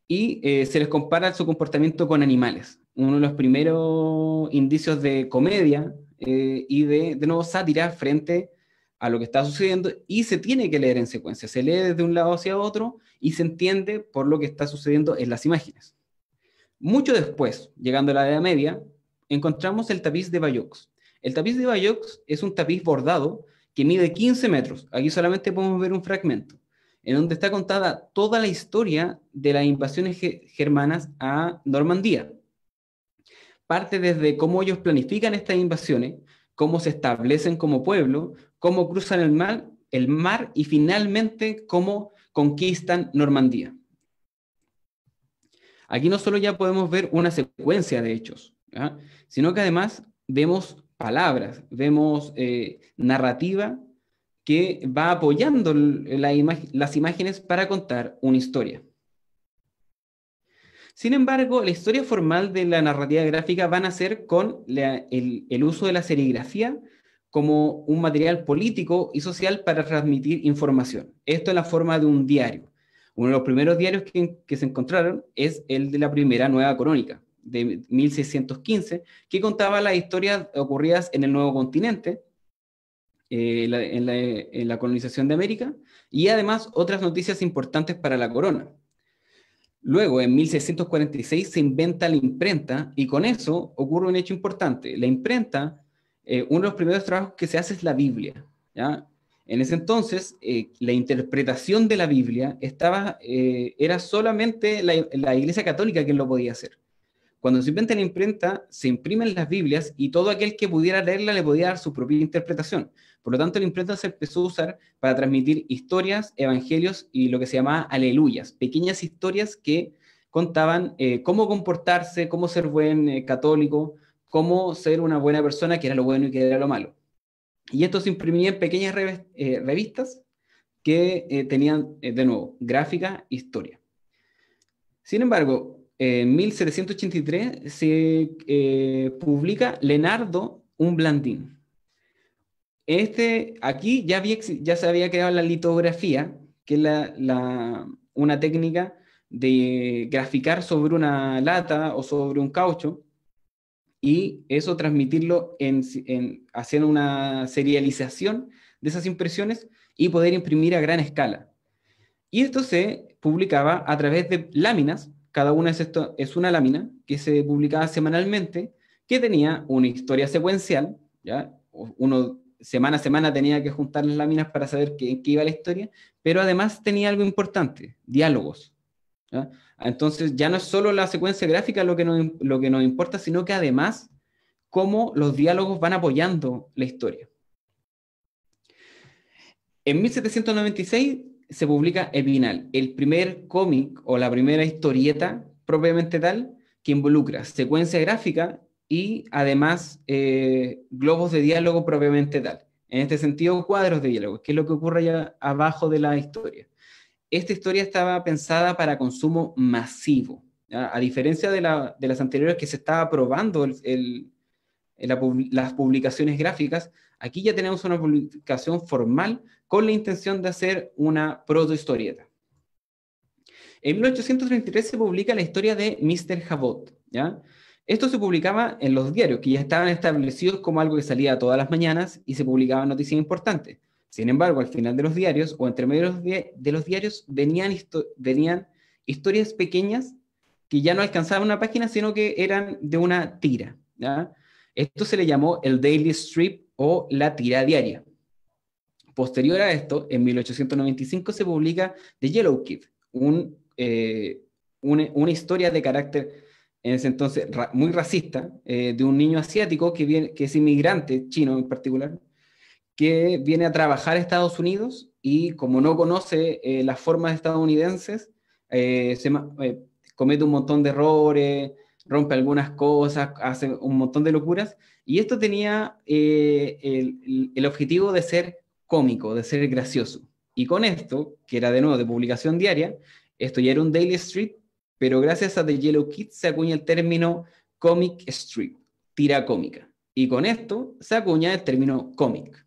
S3: y eh, se les compara su comportamiento con animales. Uno de los primeros indicios de comedia eh, y de, de nuevo, sátira frente a lo que está sucediendo y se tiene que leer en secuencia. Se lee de un lado hacia otro y se entiende por lo que está sucediendo en las imágenes. Mucho después, llegando a la Edad Media, encontramos el tapiz de Bayeux. El tapiz de Bayeux es un tapiz bordado que mide 15 metros. Aquí solamente podemos ver un fragmento, en donde está contada toda la historia de las invasiones germanas a Normandía. Parte desde cómo ellos planifican estas invasiones, cómo se establecen como pueblo, cómo cruzan el mar, el mar y finalmente cómo conquistan Normandía. Aquí no solo ya podemos ver una secuencia de hechos, sino que además vemos palabras, vemos eh, narrativa que va apoyando las imágenes para contar una historia. Sin embargo, la historia formal de la narrativa gráfica va a ser con el, uso de la serigrafía como un material político y social para transmitir información. Esto en la forma de un diario. Uno de los primeros diarios que, se encontraron es el de la primera nueva crónica, de 1615, que contaba las historias ocurridas en el nuevo continente, eh, en, la, colonización de América, y además otras noticias importantes para la corona. Luego, en 1646, se inventa la imprenta y con eso ocurre un hecho importante. La imprenta, eh, uno de los primeros trabajos que se hace es la Biblia. En ese entonces, eh, la interpretación de la Biblia estaba, era solamente la Iglesia Católica quien lo podía hacer. Cuando se inventa la imprenta, se imprimen las Biblias y todo aquel que pudiera leerla le podía dar su propia interpretación. Por lo tanto, la imprenta se empezó a usar para transmitir historias, evangelios y lo que se llamaba aleluyas, pequeñas historias que contaban eh, cómo comportarse, cómo ser buen eh, católico, cómo ser una buena persona, qué era lo bueno y qué era lo malo. Y esto se imprimía en pequeñas eh, revistas que tenían, de nuevo, gráfica, historia. Sin embargo, en 1783 se eh, publica Leonardo, un blandín. Este, aquí ya, ya se había creado la litografía, que es una técnica de graficar sobre una lata o sobre un caucho y eso transmitirlo en, en una serialización de esas impresiones y poder imprimir a gran escala. Y esto se publicaba a través de láminas cada una es, esto, es una lámina que se publicaba semanalmente, que tenía una historia secuencial, ¿ya? Uno semana a semana tenía que juntar las láminas para saber qué, en qué iba la historia, pero además tenía algo importante, diálogos. Entonces ya no es solo la secuencia gráfica lo que, lo que nos importa, sino que además cómo los diálogos van apoyando la historia. En 1796 se publica el final el primer cómic o la primera historieta propiamente tal que involucra secuencia gráfica y además eh, globos de diálogo propiamente tal. En este sentido, cuadros de diálogo, que es lo que ocurre allá abajo de la historia. Esta historia estaba pensada para consumo masivo, a, diferencia de, las anteriores que se estaba probando las publicaciones gráficas. Aquí ya tenemos una publicación formal con la intención de hacer una protohistorieta. En 1833 se publica la historia de Mr. Jabot, ¿ya? Esto se publicaba en los diarios, que ya estaban establecidos como algo que salía todas las mañanas y se publicaban noticias importantes. Sin embargo, al final de los diarios o entre medio de los diarios venían, venían historias pequeñas que ya no alcanzaban una página, sino que eran de una tira. Esto se le llamó el Daily Strip o la tira diaria. Posterior a esto, en 1895 se publica The Yellow Kid, eh, una, historia de carácter en ese entonces muy racista eh, de un niño asiático que, viene, que es inmigrante, chino en particular, que viene a trabajar a Estados Unidos y como no conoce eh, las formas estadounidenses, se, comete un montón de errores, rompe algunas cosas, hace un montón de locuras. Y esto tenía el, objetivo de ser cómico, de ser gracioso. Y con esto, que era de nuevo de publicación diaria, esto ya era un Daily Street, pero gracias a The Yellow Kid se acuña el término comic Street, tira cómica. Y con esto se acuña el término cómic.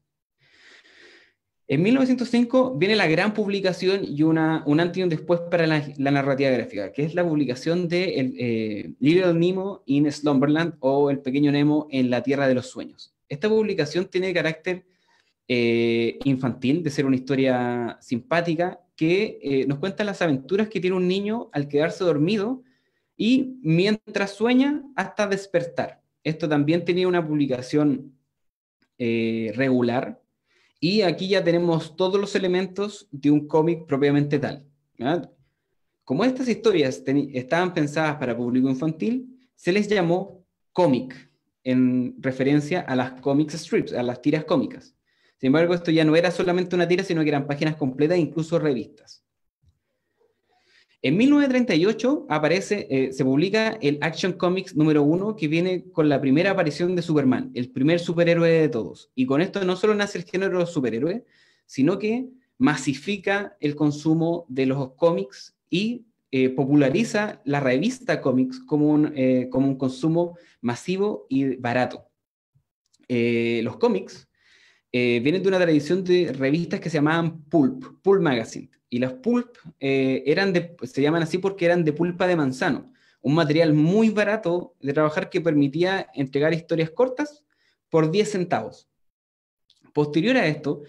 S3: En 1905 viene la gran publicación y una, un antes y un después para la, narrativa gráfica, que es la publicación de el, eh, Little Nemo in Slumberland o El Pequeño Nemo en la Tierra de los Sueños. Esta publicación tiene carácter eh, infantil, de ser una historia simpática, que eh, nos cuenta las aventuras que tiene un niño al quedarse dormido y mientras sueña hasta despertar. Esto también tenía una publicación eh, regular y aquí ya tenemos todos los elementos de un cómic propiamente tal. Como estas historias estaban pensadas para público infantil, se les llamó cómic en referencia a las cómics strips, a las tiras cómicas. Sin embargo, esto ya no era solamente una tira, sino que eran páginas completas e incluso revistas. En 1938 aparece, eh, se publica el Action Comics número uno, que viene con la primera aparición de Superman, el primer superhéroe de todos. Y con esto no solo nace el género de sino que masifica el consumo de los cómics y eh, populariza la revista cómics como eh, como un consumo masivo y barato. los cómics eh, vienen de una tradición de revistas que se llamaban Pulp, Pulp Magazine. Y las Pulp eh, eran se llaman así porque eran de pulpa de manzano, un material muy barato de trabajar que permitía entregar historias cortas por 10 centavos. Posterior a esto,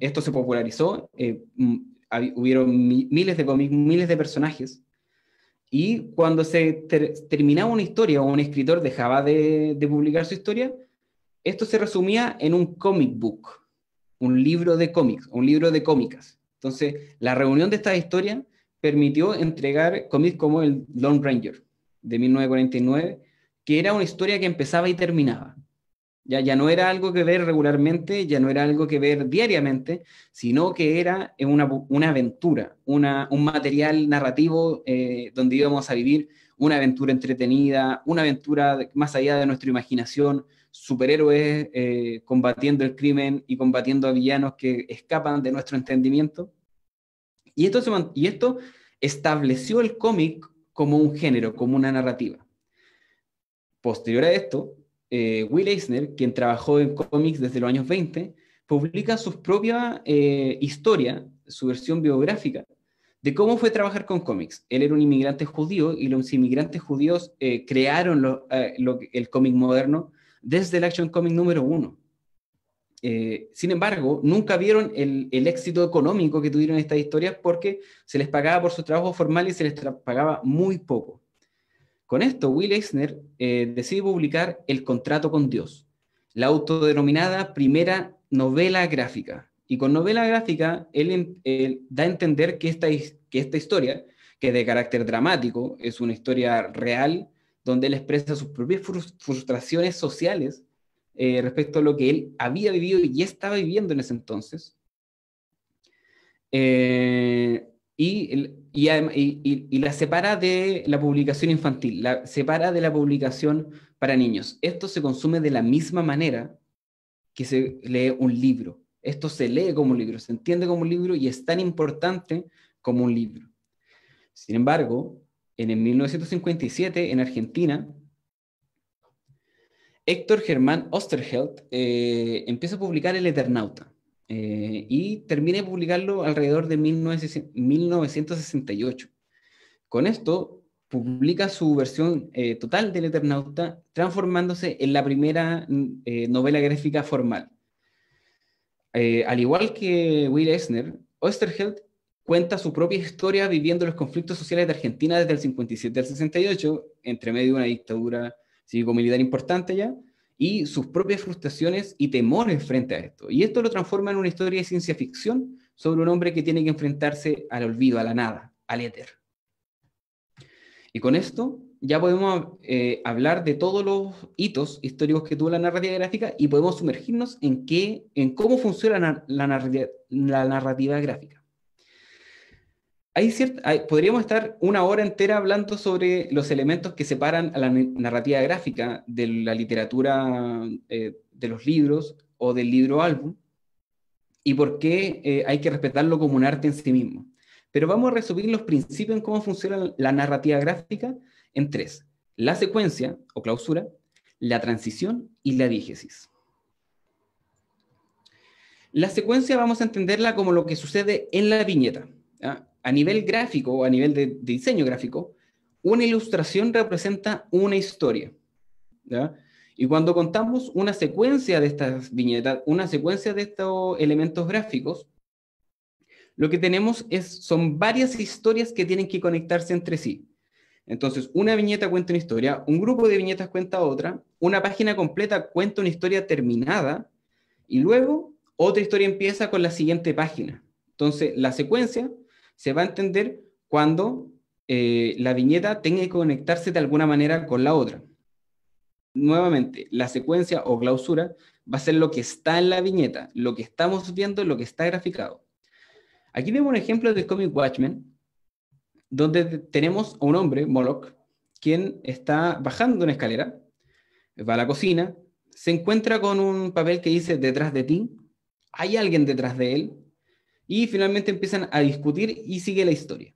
S3: esto se popularizó, eh, mm, hubieron miles de miles de personajes, y cuando se terminaba una historia o un escritor dejaba de publicar su historia, esto se resumía en un comic book, un libro de cómics, un libro de cómicas. Entonces, la reunión de estas historias permitió entregar cómics como el Lone Ranger de 1949, que era una historia que empezaba y terminaba. Ya, ya no era algo que ver regularmente, ya no era algo que ver diariamente, sino que era eh, una, aventura, un material narrativo eh, donde íbamos a vivir una aventura entretenida, una aventura más allá de nuestra imaginación, superhéroes eh, combatiendo el crimen y combatiendo a villanos que escapan de nuestro entendimiento. Y esto, y esto estableció el cómic como un género, como una narrativa. Posterior a esto, eh, Will Eisner, quien trabajó en cómics desde los años 20, publica su propia eh, historia, su versión biográfica, de cómo fue trabajar con cómics. Él era un inmigrante judío y los inmigrantes judíos crearon el cómic moderno desde el Action Comic número uno. Eh, sin embargo, nunca vieron el, éxito económico que tuvieron estas historias porque se les pagaba por su trabajo formal y se les pagaba muy poco. Con esto, Will Eisner eh, decide publicar El contrato con Dios, la autodenominada primera novela gráfica. Y con novela gráfica, él, da a entender que esta, que esta historia, que de carácter dramático, es una historia real, donde él expresa sus propias frustraciones sociales eh, respecto a lo que él había vivido y estaba viviendo en ese entonces. Eh, y, la separa de la publicación infantil, la separa de la publicación para niños. Esto se consume de la misma manera que se lee un libro. Esto se lee como un libro, se entiende como un libro y es tan importante como un libro. Sin embargo, en el 1957 en Argentina, Héctor Germán Osterheld eh, empieza a publicar El Eternauta eh, y termina de publicarlo alrededor de 1968. Con esto publica su versión eh, total del Eternauta, transformándose en la primera novela gráfica formal. al igual que Will Eisner, Osterheld cuenta su propia historia viviendo los conflictos sociales de Argentina desde el 57 al 68, entre medio de una dictadura cívico-militar importante ya, y sus propias frustraciones y temores frente a esto. Y esto lo transforma en una historia de ciencia ficción sobre un hombre que tiene que enfrentarse al olvido, a la nada, al éter. Y con esto ya podemos eh, hablar de todos los hitos históricos que tuvo la narrativa gráfica y podemos sumergirnos en, qué, en cómo funciona la narrativa gráfica podríamos estar una hora entera hablando sobre los elementos que separan a la narrativa gráfica de la literatura eh, de los libros o del libro álbum y por qué eh, hay que respetarlo como un arte en sí mismo. Pero vamos a resumir los principios en cómo funciona la narrativa gráfica en tres. La secuencia o clausura, la transición y la dígesis. La secuencia vamos a entenderla como lo que sucede en la viñeta. ¿ya? a nivel gráfico o a nivel de, diseño gráfico, una ilustración representa una historia. Y cuando contamos una secuencia de estas viñetas, una secuencia de estos elementos gráficos, lo que tenemos es, son varias historias que tienen que conectarse entre sí. Entonces, una viñeta cuenta una historia, un grupo de viñetas cuenta otra, una página completa cuenta una historia terminada, y luego otra historia empieza con la siguiente página. Entonces, la secuencia se va a entender cuando eh, la viñeta tenga que conectarse de alguna manera con la otra. Nuevamente, la secuencia o clausura va a ser lo que está en la viñeta, lo que estamos viendo, lo que está graficado. Aquí vemos un ejemplo de Comic Watchmen, donde tenemos a un hombre, Moloch, quien está bajando una escalera, va a la cocina, se encuentra con un papel que dice detrás de ti, hay alguien detrás de él, y finalmente empiezan a discutir y sigue la historia.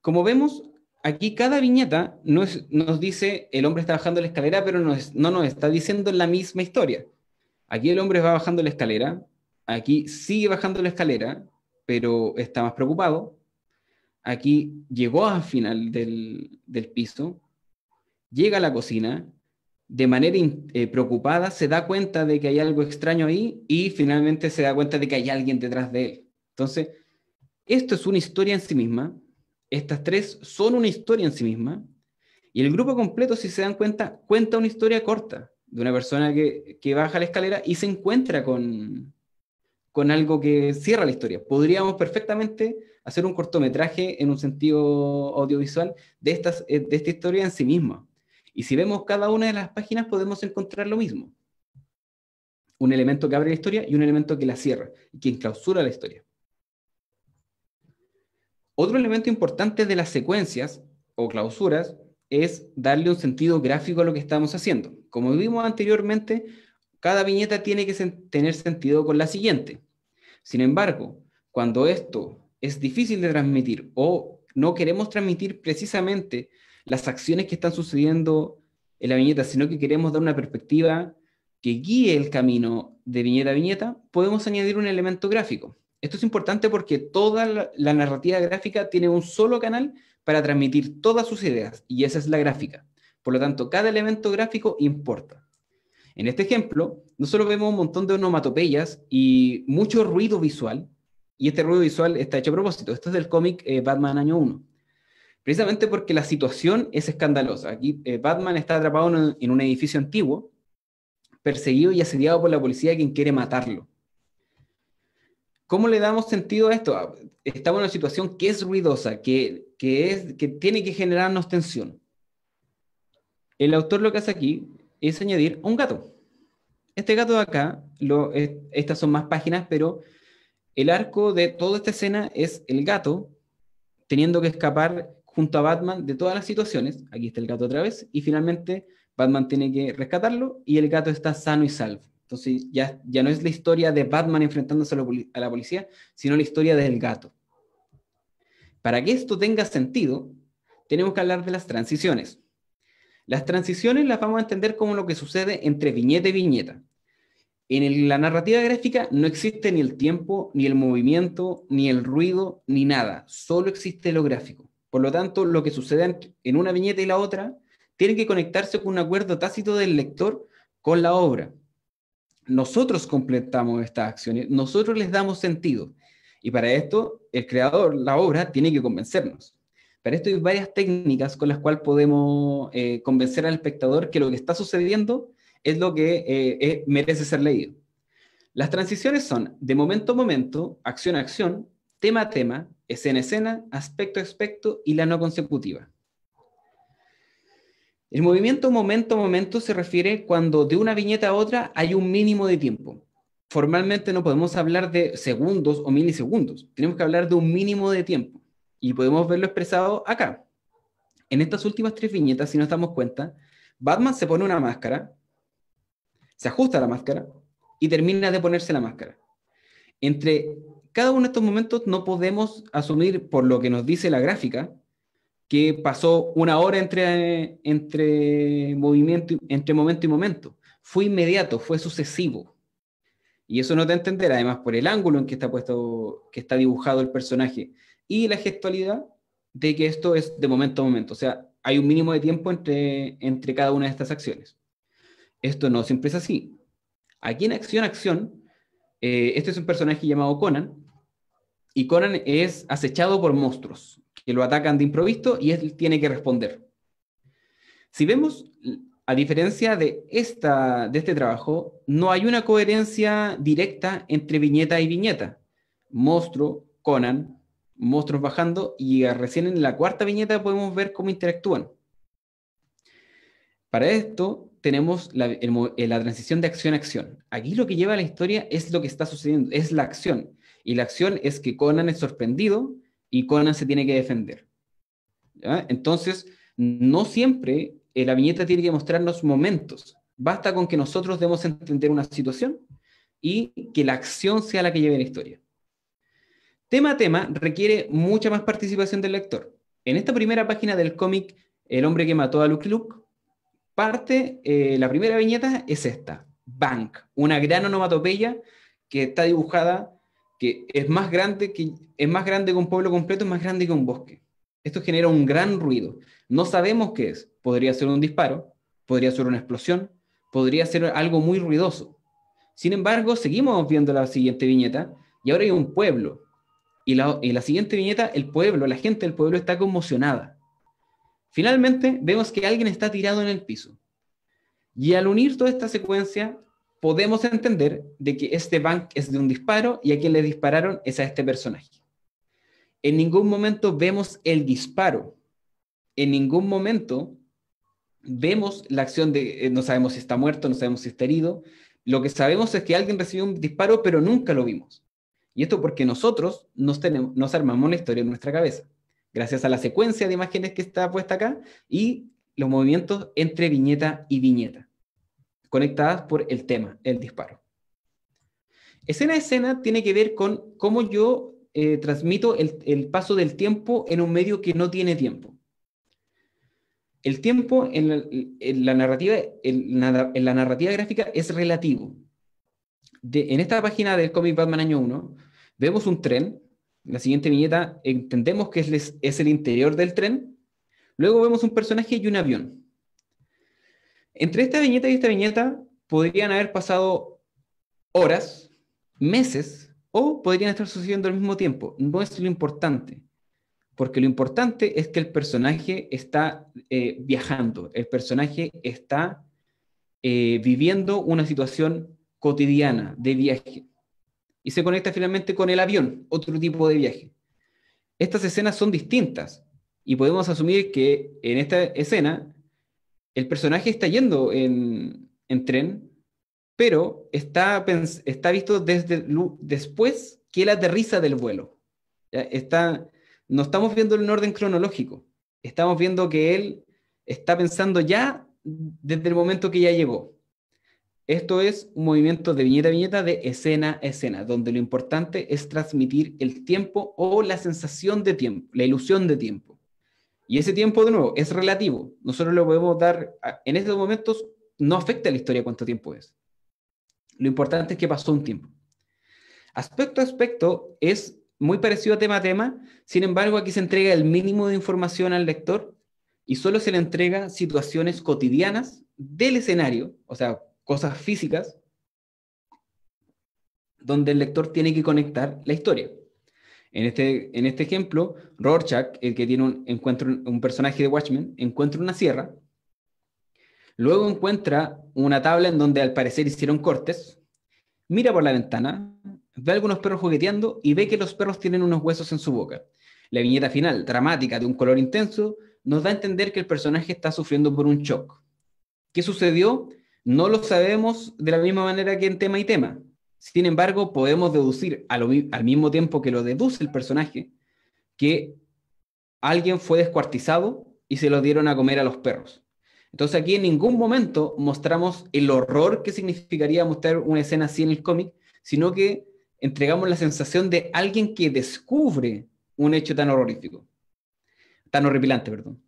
S3: Como vemos, aquí cada viñeta nos, nos dice el hombre está bajando la escalera, pero no nos está diciendo la misma historia. Aquí el hombre va bajando la escalera, aquí sigue bajando la escalera, pero está más preocupado. Aquí llegó al final del, del piso, llega a la cocina, de manera eh, preocupada se da cuenta de que hay algo extraño ahí y finalmente se da cuenta de que hay alguien detrás de él. Entonces, esto es una historia en sí misma, estas tres son una historia en sí misma, y el grupo completo, si se dan cuenta, cuenta una historia corta de una persona que, que baja la escalera y se encuentra con, con algo que cierra la historia. Podríamos perfectamente hacer un cortometraje en un sentido audiovisual de, estas, eh, de esta historia en sí misma. Y si vemos cada una de las páginas podemos encontrar lo mismo. Un elemento que abre la historia y un elemento que la cierra, y que clausura la historia. Otro elemento importante de las secuencias o clausuras es darle un sentido gráfico a lo que estamos haciendo. Como vimos anteriormente, cada viñeta tiene que tener sentido con la siguiente. Sin embargo, cuando esto es difícil de transmitir o no queremos transmitir precisamente las acciones que están sucediendo en la viñeta, sino que queremos dar una perspectiva que guíe el camino de viñeta a viñeta, podemos añadir un elemento gráfico. Esto es importante porque toda la, narrativa gráfica tiene un solo canal para transmitir todas sus ideas, y esa es la gráfica. Por lo tanto, cada elemento gráfico importa. En este ejemplo, no nosotros vemos un montón de onomatopeyas y mucho ruido visual, y este ruido visual está hecho a propósito. Esto es del cómic eh, Batman Año 1 precisamente porque la situación es escandalosa. Aquí eh, Batman está atrapado en un, edificio antiguo, perseguido y asediado por la policía quien quiere matarlo. ¿Cómo le damos sentido a esto? Ah, estamos en una situación que es ruidosa, que, es, que tiene que generarnos tensión. El autor lo que hace aquí es añadir un gato. Este gato de acá, estas son más páginas, pero el arco de toda esta escena es el gato teniendo que escapar junto a Batman de todas las situaciones. Aquí está el gato otra vez. Y finalmente Batman tiene que rescatarlo y el gato está sano y salvo. Entonces ya, ya no es la historia de Batman enfrentándose a la, policía, sino la historia del gato. Para que esto tenga sentido, tenemos que hablar de las transiciones. Las transiciones las vamos a entender como lo que sucede entre viñeta y viñeta. En la narrativa gráfica no existe ni el tiempo, ni el movimiento, ni el ruido, ni nada. Solo existe lo gráfico. Por lo tanto, lo que sucede en una viñeta y la otra tiene que conectarse con un acuerdo tácito del lector con la obra. Nosotros completamos estas acciones, nosotros les damos sentido. Y para esto, el creador, la obra, tiene que convencernos. Para esto hay varias técnicas con las cuales podemos eh, convencer al espectador que lo que está sucediendo es lo que eh, eh, merece ser leído. Las transiciones son de momento a momento, acción a acción, tema a tema, escena escena, aspecto aspecto y la no consecutiva. El movimiento momento momento se refiere cuando de una viñeta a otra hay un mínimo de tiempo. Formalmente no podemos hablar de segundos o milisegundos, tenemos que hablar de un mínimo de tiempo y podemos verlo expresado acá. En estas últimas tres viñetas, si nos damos cuenta, Batman se pone una máscara, se ajusta la máscara y termina de ponerse la máscara. Entre cada uno de estos momentos no podemos asumir, por lo que nos dice la gráfica, que pasó una hora entre, entre, movimiento, entre momento y momento. Fue inmediato, fue sucesivo. Y eso no te entender, además, por el ángulo en que está puesto, que está dibujado el personaje y la gestualidad de que esto es de momento a momento. O sea, hay un mínimo de tiempo entre, entre cada una de estas acciones. Esto no siempre es así. Aquí en acción, acción, eh, este es un personaje llamado Conan, y Conan es acechado por monstruos que lo atacan de improviso y él tiene que responder. Si vemos, a diferencia de, esta, de este trabajo, no hay una coherencia directa entre viñeta y viñeta. Monstruo, Conan, monstruos bajando y recién en la cuarta viñeta podemos ver cómo interactúan. Para esto tenemos la, eh, la transición de acción a acción. Aquí lo que lleva la historia es lo que está sucediendo, es la acción y la acción es que Conan es sorprendido y Conan se tiene que defender. Entonces, no siempre eh, la viñeta tiene que mostrarnos momentos. Basta con que nosotros demos a entender una situación y que la acción sea la que lleve la historia. Tema a tema requiere mucha más participación del lector. En esta primera página del cómic El hombre que mató a Luke Luke, parte, eh, la primera viñeta es esta, Bank, una gran onomatopeya que está dibujada que es más grande que, es más grande un pueblo completo, es más grande que un bosque. Esto genera un gran ruido. No sabemos qué es. Podría ser un disparo, podría ser una explosión, podría ser algo muy ruidoso. Sin embargo, seguimos viendo la siguiente viñeta y ahora hay un pueblo. Y la, y la siguiente viñeta, el pueblo, la gente del pueblo está conmocionada. Finalmente, vemos que alguien está tirado en el piso. Y al unir toda esta secuencia, podemos entender de que este bank es de un disparo y a quien le dispararon es a este personaje. En ningún momento vemos el disparo. En ningún momento vemos la acción de, eh, no sabemos si está muerto, no sabemos si está herido. Lo que sabemos es que alguien recibió un disparo, pero nunca lo vimos. Y esto porque nosotros nos, tenemos, nos armamos una historia en nuestra cabeza, gracias a la secuencia de imágenes que está puesta acá y los movimientos entre viñeta y viñeta conectadas por el tema, el disparo. Escena a escena tiene que ver con cómo yo eh, transmito el, paso del tiempo en un medio que no tiene tiempo. El tiempo en la, narrativa, en narrativa gráfica es relativo. en esta página del cómic Batman Año 1, vemos un tren. La siguiente viñeta entendemos que es el interior del tren. Luego vemos un personaje y un avión. Entre esta viñeta y esta viñeta podrían haber pasado horas, meses, o podrían estar sucediendo al mismo tiempo. No es lo importante, porque lo importante es que el personaje está eh, viajando, el personaje está eh, viviendo una situación cotidiana de viaje. Y se conecta finalmente con el avión, otro tipo de viaje. Estas escenas son distintas y podemos asumir que en esta escena el personaje está yendo en, tren, pero está, está visto desde después que él aterriza del vuelo. Está, no estamos viendo en orden cronológico, estamos viendo que él está pensando ya desde el momento que ya llegó. Esto es un movimiento de viñeta a viñeta, de escena a escena, donde lo importante es transmitir el tiempo o la sensación de tiempo, la ilusión de tiempo. Y ese tiempo, de nuevo, es relativo. Nosotros lo podemos dar, en estos momentos no afecta a la historia cuánto tiempo es. Lo importante es que pasó un tiempo. Aspecto a aspecto es muy parecido a tema a tema, sin embargo aquí se entrega el mínimo de información al lector y solo se le entrega situaciones cotidianas del escenario, o sea, cosas físicas, donde el lector tiene que conectar la historia. Este, en este, ejemplo, Rorschach, el que tiene un, encuentra un, personaje de Watchmen, encuentra una sierra, luego encuentra una tabla en donde al parecer hicieron cortes, mira por la ventana, ve a algunos perros jugueteando y ve que los perros tienen unos huesos en su boca. La viñeta final, dramática, de un color intenso, nos da a entender que el personaje está sufriendo por un shock. ¿Qué sucedió? No lo sabemos de la misma manera que en tema y tema. Sin embargo, podemos deducir al mismo tiempo que lo deduce el personaje, que alguien fue descuartizado y se lo dieron a comer a los perros. Entonces aquí en ningún momento mostramos el horror que significaría mostrar una escena así en el cómic, sino que entregamos la sensación de alguien que descubre un hecho tan horrorífico, tan horripilante, perdón.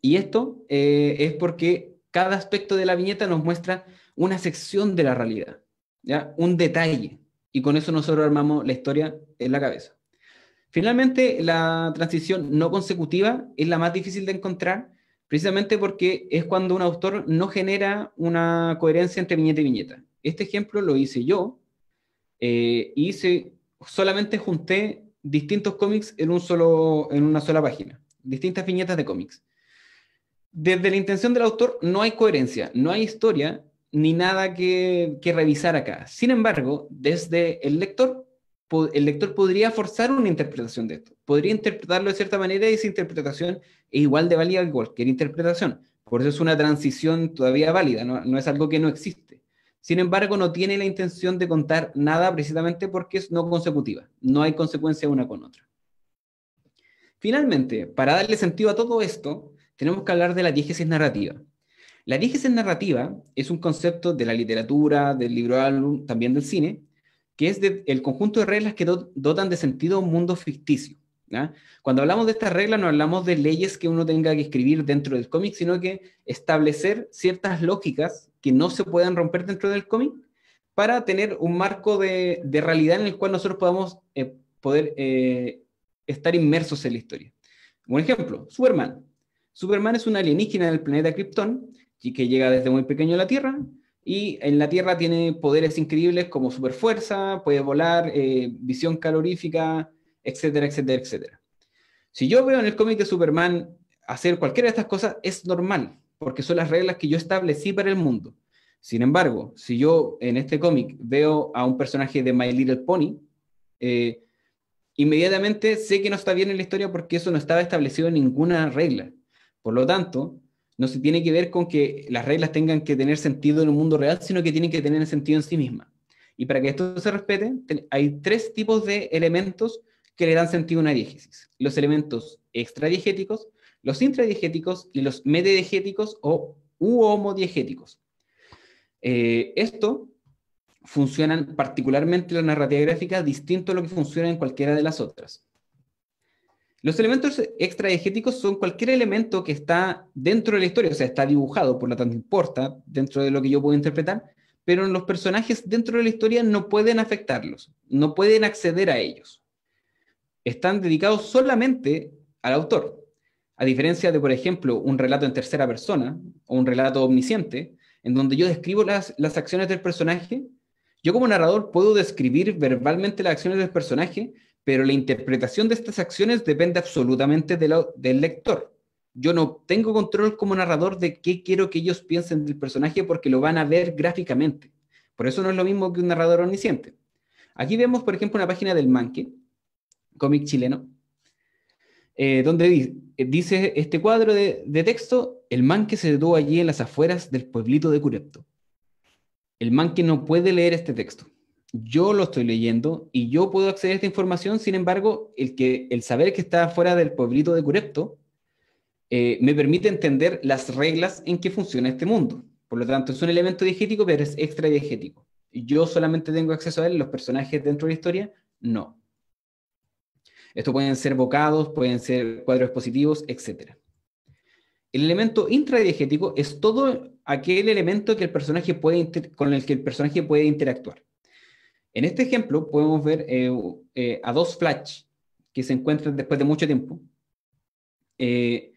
S3: Y esto eh, es porque cada aspecto de la viñeta nos muestra una sección de la realidad un detalle. Y con eso nosotros armamos la historia en la cabeza. Finalmente, la transición no consecutiva es la más difícil de encontrar, precisamente porque es cuando un autor no genera una coherencia entre viñeta y viñeta. Este ejemplo lo hice yo, eh, y hice, solamente junté distintos cómics en, un solo, en una sola página, distintas viñetas de cómics. Desde la intención del autor no hay coherencia, no hay historia, ni nada que, revisar acá. Sin embargo, desde el lector, el lector podría forzar una interpretación de esto, podría interpretarlo de cierta manera y esa interpretación es igual de válida que cualquier interpretación. Por eso es una transición todavía válida, no, es algo que no existe. Sin embargo, no tiene la intención de contar nada precisamente porque es no consecutiva, no hay consecuencia una con otra. Finalmente, para darle sentido a todo esto, tenemos que hablar de la diégesis narrativa. La dígesis narrativa es un concepto de la literatura, del libro álbum, también del cine, que es el conjunto de reglas que dotan de sentido a un mundo ficticio. Cuando hablamos de estas reglas no hablamos de leyes que uno tenga que escribir dentro del cómic, sino que establecer ciertas lógicas que no se puedan romper dentro del cómic para tener un marco de, realidad en el cual nosotros podamos eh, poder eh, estar inmersos en la historia. Un ejemplo, Superman. Superman es un alienígena del planeta Krypton que llega desde muy pequeño a la Tierra. Y en la Tierra tiene poderes increíbles como superfuerza, puede volar, eh, visión calorífica, etcétera, etcétera, etcétera. Si yo veo en el cómic de Superman hacer cualquiera de estas cosas, es normal, porque son las reglas que yo establecí para el mundo. Sin embargo, si yo en este cómic veo a un personaje de My Little Pony, eh, inmediatamente sé que no está bien en la historia porque eso no estaba establecido en ninguna regla. Por lo tanto, no se tiene que ver con que las reglas tengan que tener sentido en el mundo real, sino que tienen que tener sentido en sí mismas. Y para que esto se respete, hay tres tipos de elementos que le dan sentido a una diégesis. Los elementos extradiegéticos, los intradiegéticos y los metadiegéticos o u homodiegéticos. Eh, esto funcionan particularmente en la narrativa gráfica distinto a lo que funciona en cualquiera de las otras. Los elementos extraegéticos son cualquier elemento que está dentro de la historia, o sea, está dibujado, por lo tanto importa dentro de lo que yo puedo interpretar, pero los personajes dentro de la historia no pueden afectarlos, no pueden acceder a ellos. Están dedicados solamente al autor. A diferencia de, por ejemplo, un relato en tercera persona o un relato omnisciente, en donde yo describo las, las acciones del personaje, yo como narrador puedo describir verbalmente las acciones del personaje, pero la interpretación de estas acciones depende absolutamente del lector. Yo no tengo control como narrador de qué quiero que ellos piensen del personaje porque lo van a ver gráficamente. Por eso no es lo mismo que un narrador omnisciente. Aquí vemos, por ejemplo, una página del Manque, cómic chileno, eh, donde eh, dice, este cuadro de, de, texto, el Manque se detuvo allí en las afueras del pueblito de Curepto. El Manque no puede leer este texto yo lo estoy leyendo y yo puedo acceder a esta información, sin embargo, el, que, el saber que está fuera del pueblito de Curepto eh, me permite entender las reglas en que funciona este mundo. Por lo tanto, es un elemento diegético, pero es extra diegético. Yo solamente tengo acceso a él, los personajes dentro de la historia, no. Esto pueden ser bocados, pueden ser cuadros expositivos, etc. El elemento intradiegético es todo aquel elemento que el personaje puede con el que el personaje puede interactuar. En este ejemplo podemos ver eh, eh, a dos flash que se encuentran después de mucho tiempo, eh,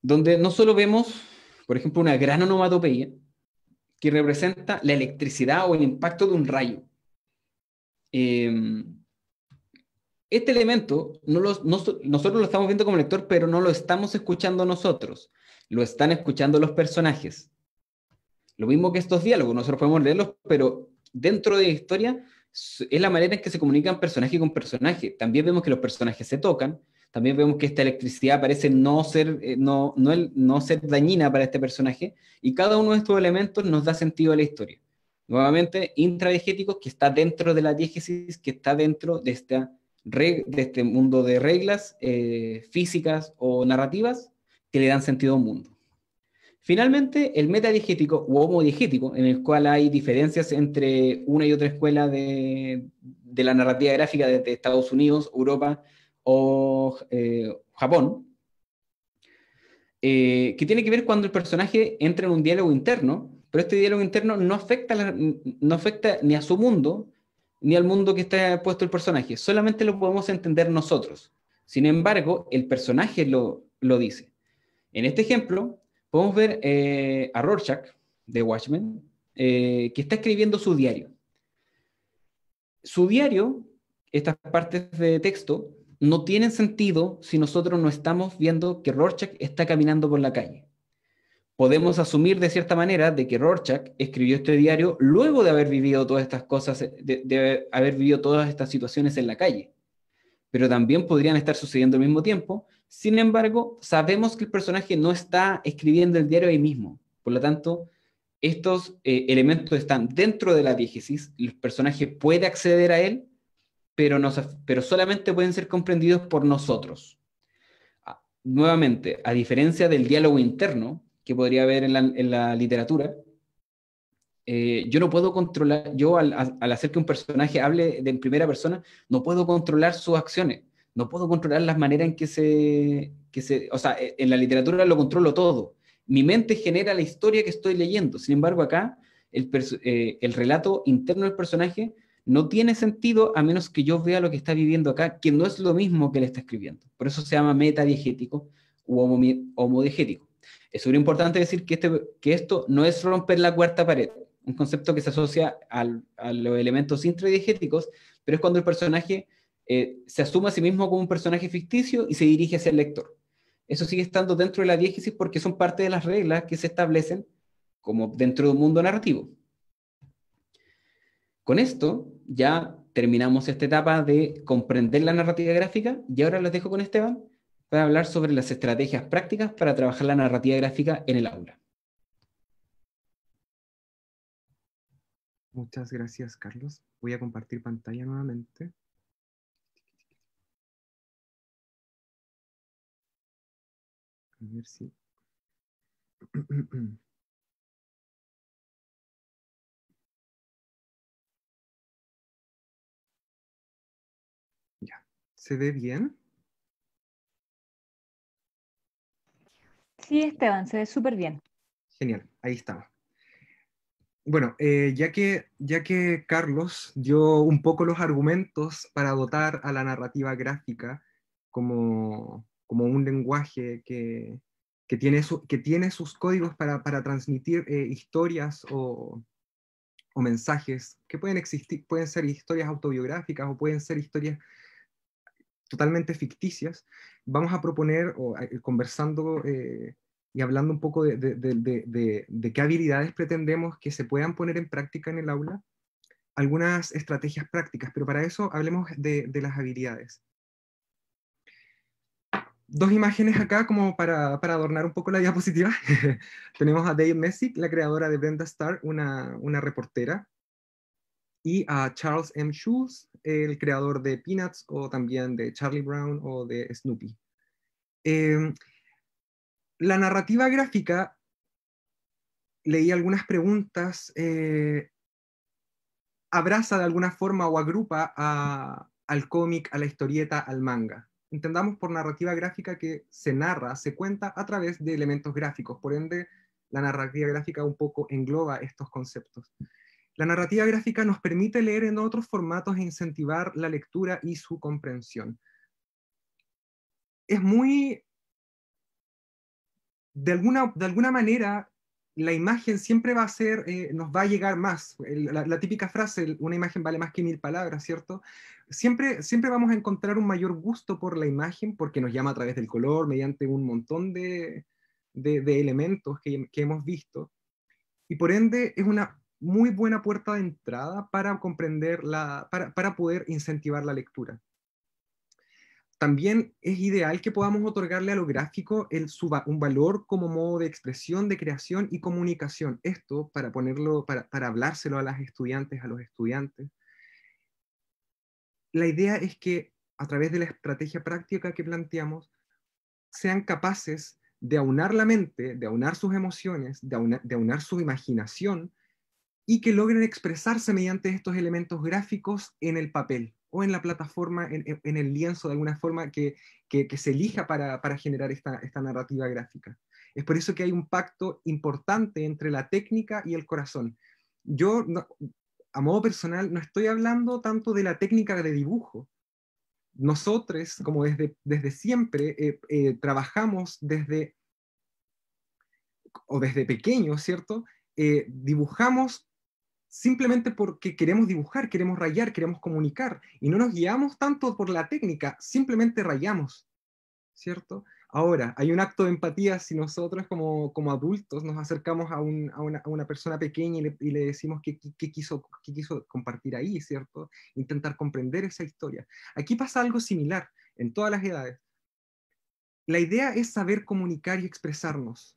S3: donde no solo vemos, por ejemplo, una gran onomatopeía que representa la electricidad o el impacto de un rayo. Em, este elemento no no, nosotros lo estamos viendo como lector, pero no lo estamos escuchando nosotros, lo están escuchando los personajes. Lo mismo que estos diálogos, nosotros podemos leerlos, pero dentro de la historia es la manera en que se comunican personaje con personaje. También vemos que los personajes se tocan, también vemos que esta electricidad parece no ser, eh, no, no, no ser dañina para este personaje, y cada uno de estos elementos nos da sentido a la historia. Nuevamente, intradiegéticos, que está dentro de la diégesis, que está dentro de, esta de este mundo de reglas eh, físicas o narrativas que le dan sentido a un mundo. Finalmente, el metadigético o homodigético, en el cual hay diferencias entre una y otra escuela de, la narrativa gráfica de Estados Unidos, Europa o eh, Japón, eh, que tiene que ver cuando el personaje entra en un diálogo interno, pero este diálogo interno no afecta, no afecta ni a su mundo, ni al mundo que está puesto el personaje, solamente lo podemos entender nosotros. Sin embargo, el personaje lo, lo dice. En este ejemplo, podemos ver eh, a Rorschach de Watchmen, eh, que está escribiendo su diario. Su diario, estas partes de texto, no tienen sentido si nosotros no estamos viendo que Rorschach está caminando por la calle. Podemos asumir de cierta manera de que Rorschach escribió este diario luego de haber vivido todas estas cosas, de haber vivido todas estas situaciones en la calle. Pero también podrían estar sucediendo al mismo tiempo, sin embargo, sabemos que el personaje no está escribiendo el diario ahí mismo. Por lo tanto, estos eh, elementos están dentro de la diegesis, el personaje puede acceder a él, pero, pero solamente pueden ser comprendidos por nosotros. nuevamente, a diferencia del diálogo interno que podría haber en la, literatura, eh, yo no puedo controlar, yo al, hacer que un personaje hable de en primera persona, no puedo controlar sus acciones no puedo controlar las maneras en que se, que se, o sea, e, en la literatura lo controlo todo. Mi mente genera la historia que estoy leyendo. Sin embargo, acá eh, el, relato interno del personaje no tiene sentido a menos que yo vea lo que está viviendo acá, que no es lo mismo que le está escribiendo. Por eso se llama metadiegético u homodiegético. Es súper importante decir que, este, que esto no es romper la cuarta pared, un concepto que se asocia a los elementos intradiegéticos, pero es cuando el personaje eh, se asume a sí mismo como un personaje ficticio y se dirige hacia el lector. Eso sigue estando dentro de la diégesis porque son parte de las reglas que se establecen como dentro de un mundo narrativo. Con esto ya terminamos esta etapa de comprender la narrativa gráfica y ahora los dejo con Esteban para hablar sobre las estrategias prácticas para trabajar la narrativa gráfica en el aula.
S2: Muchas gracias, Carlos. Voy a compartir pantalla nuevamente.
S1: A ya. ¿Se ve bien? Sí, Esteban, se ve súper bien.
S2: Genial, ahí estamos. Bueno, eh, ya, que, ya que Carlos dio un poco los argumentos para dotar a la narrativa gráfica como, como un lenguaje que, tiene, sus códigos para, transmitir eh, historias o, mensajes que pueden existir, pueden ser historias autobiográficas o pueden ser historias totalmente ficticias. Vamos a proponer, eh, conversando eh, y hablando un poco de, qué habilidades pretendemos que se puedan poner en práctica en el aula, algunas estrategias prácticas, pero para eso hablemos de las habilidades dos imágenes acá como para, adornar un poco la diapositiva. Tenemos a Dave Messick, la creadora de Brenda Starr, una, reportera, y a Charles M. Schulz, el creador de Peanuts o también de Charlie Brown o de Snoopy. Em, la narrativa gráfica, leí algunas preguntas, eh, abraza de alguna forma o agrupa al cómic, a la historieta, al manga entendamos por narrativa gráfica que se narra, se cuenta a través de elementos gráficos, por ende la narrativa gráfica un poco engloba estos conceptos. La narrativa gráfica nos permite leer en otros formatos e incentivar la lectura y su comprensión. Es muy, de alguna, de alguna manera, la imagen siempre va a ser, eh, nos va a llegar más. la, típica frase, una imagen vale más que mil palabras, ¿cierto? Siempre, siempre vamos a encontrar un mayor gusto por la imagen porque nos llama a través del color, mediante un montón de, elementos que, hemos visto. Y por ende es una muy buena puerta de entrada para comprender para poder incentivar la lectura. También es ideal que podamos otorgarle a lo gráfico un valor como modo de expresión, de creación y comunicación. Esto para ponerlo, para, hablárselo a las estudiantes, a los estudiantes. La idea es que a través de la estrategia práctica que planteamos, sean capaces de aunar la mente, de aunar sus emociones, de aunar su imaginación y que logren expresarse mediante estos elementos gráficos en el papel o en la plataforma, en, el lienzo de alguna forma que, que, se elija para, para generar esta, esta, narrativa gráfica. Es por eso que hay un pacto importante entre la técnica y el corazón. Yo, a modo personal, no estoy hablando tanto de la técnica de dibujo. Nosotros, como desde, desde siempre, eh, eh, trabajamos desde, o desde pequeños, ¿cierto? Eh, dibujamos simplemente porque queremos dibujar, queremos rayar, queremos comunicar y no nos guiamos tanto por la técnica, simplemente rayamos, ¿cierto? Ahora, hay un acto de empatía si nosotros como, adultos nos acercamos a, una, persona pequeña y le, decimos qué, quiso, qué quiso compartir ahí, ¿cierto? Intentar comprender esa historia. Aquí pasa algo similar en todas las edades. La idea es saber comunicar y expresarnos.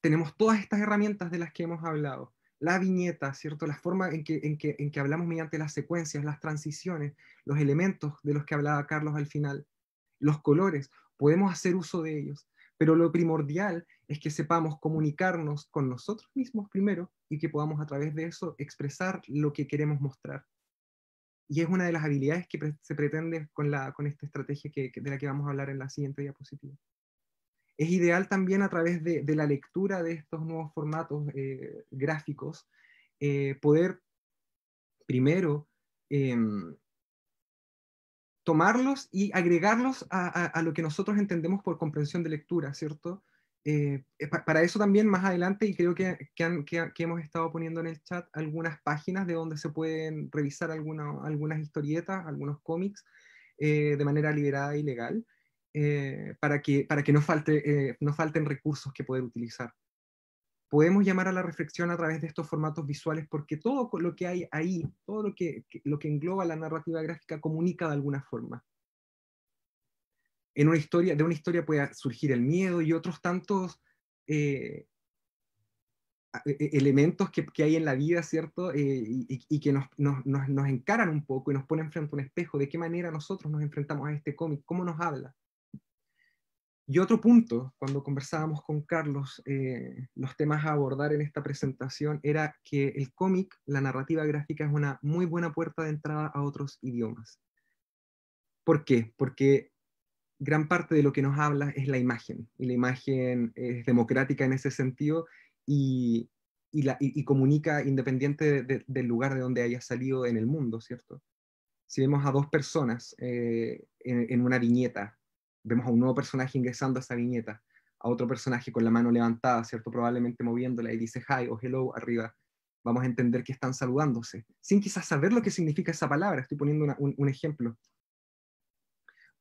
S2: Tenemos todas estas herramientas de las que hemos hablado la viñeta, ¿cierto? La forma en que, en que, hablamos mediante las secuencias, las transiciones, los elementos de los que hablaba Carlos al final, los colores, podemos hacer uso de ellos, pero lo primordial es que sepamos comunicarnos con nosotros mismos primero y que podamos a través de eso expresar lo que queremos mostrar. Y es una de las habilidades que se pretende con, la, con esta estrategia que, de la que vamos a hablar en la siguiente diapositiva es ideal también a través de, la lectura de estos nuevos formatos eh, gráficos eh, poder primero em, tomarlos y agregarlos a, lo que nosotros entendemos por comprensión de lectura, ¿cierto? Eh, para eso también más adelante, y creo que, que, hemos estado poniendo en el chat algunas páginas de donde se pueden revisar algunas historietas, algunos cómics de manera liberada y legal. Eh, para que, para que no, falte, eh, falten recursos que poder utilizar. Podemos llamar a la reflexión a través de estos formatos visuales porque todo lo que hay ahí, todo lo que, lo que engloba la narrativa gráfica comunica de alguna forma. En una historia, de una historia puede surgir el miedo y otros tantos eh, e, e, elementos que, hay en la vida, ¿cierto? y, que nos, nos, encaran un poco y nos ponen frente a un espejo, de qué manera nosotros nos enfrentamos a este cómic, cómo nos habla, y otro punto, cuando conversábamos con Carlos, eh, los temas a abordar en esta presentación era que el cómic, la narrativa gráfica, es una muy buena puerta de entrada a otros idiomas. ¿Por qué? Porque gran parte de lo que nos habla es la imagen, y la imagen es democrática en ese sentido y, comunica independiente del lugar de donde haya salido en el mundo, ¿cierto? Si vemos a dos personas eh, en una viñeta vemos a un nuevo personaje ingresando a esa viñeta, a otro personaje con la mano levantada, ¿cierto? Probablemente moviéndola y dice hi o hello arriba. Vamos a entender que están saludándose, sin quizás saber lo que significa esa palabra. Estoy poniendo un, ejemplo.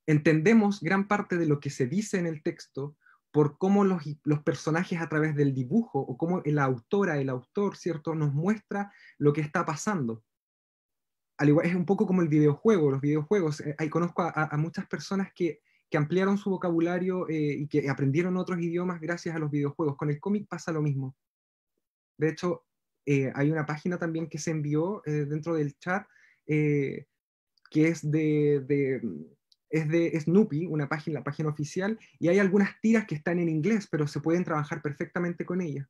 S2: Entendemos gran parte de lo que se dice en el texto por cómo los, los, personajes a través del dibujo o cómo la autora, el autor, ¿cierto?, nos muestra lo que está pasando. Al igual, es un poco como el videojuego, los videojuegos. Eh, ahí conozco a, muchas personas que ampliaron su vocabulario eh, y que aprendieron otros idiomas gracias a los videojuegos. Con el cómic pasa lo mismo. De hecho, eh, hay una página también que se envió eh, dentro del chat que es de, es de Snoopy, una página, la página oficial, y hay algunas tiras que están en inglés, pero se pueden trabajar perfectamente con ellas.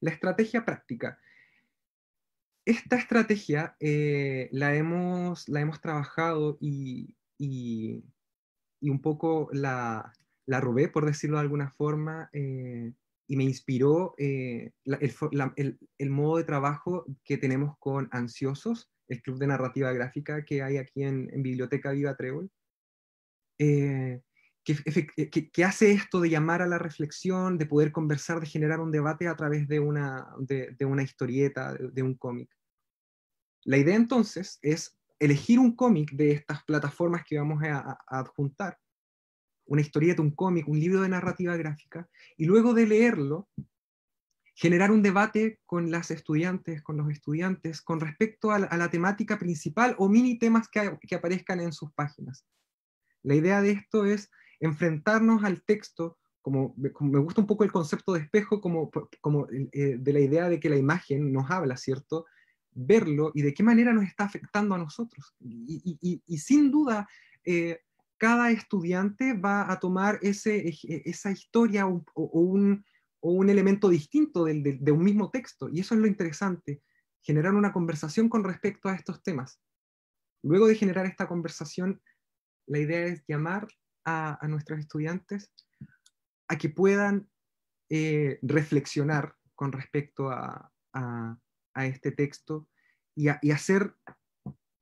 S2: La estrategia práctica esta estrategia eh, la, hemos, trabajado y, un poco la, robé, por decirlo de alguna forma, eh, y me inspiró eh, el, modo de trabajo que tenemos con Ansiosos, el club de narrativa gráfica que hay aquí en, Biblioteca Viva Trebol que, hace esto de llamar a la reflexión, de poder conversar, de generar un debate a través de una, de, una historieta, de, un cómic. La idea entonces es elegir un cómic de estas plataformas que vamos a, adjuntar, una historieta, un cómic, un libro de narrativa gráfica, y luego de leerlo, generar un debate con las estudiantes, con los estudiantes, con respecto a la, a la temática principal o mini temas que, que aparezcan en sus páginas. La idea de esto es enfrentarnos al texto, como, me gusta un poco el concepto de espejo, como, eh, de la idea de que la imagen nos habla, ¿cierto? Verlo y de qué manera nos está afectando a nosotros. Y, sin duda, eh, cada estudiante va a tomar eh, esa historia o, un, elemento distinto de un mismo texto. Y eso es lo interesante, generar una conversación con respecto a estos temas. Luego de generar esta conversación, la idea es llamar a, nuestros estudiantes a que puedan eh, reflexionar con respecto a, este texto y, hacer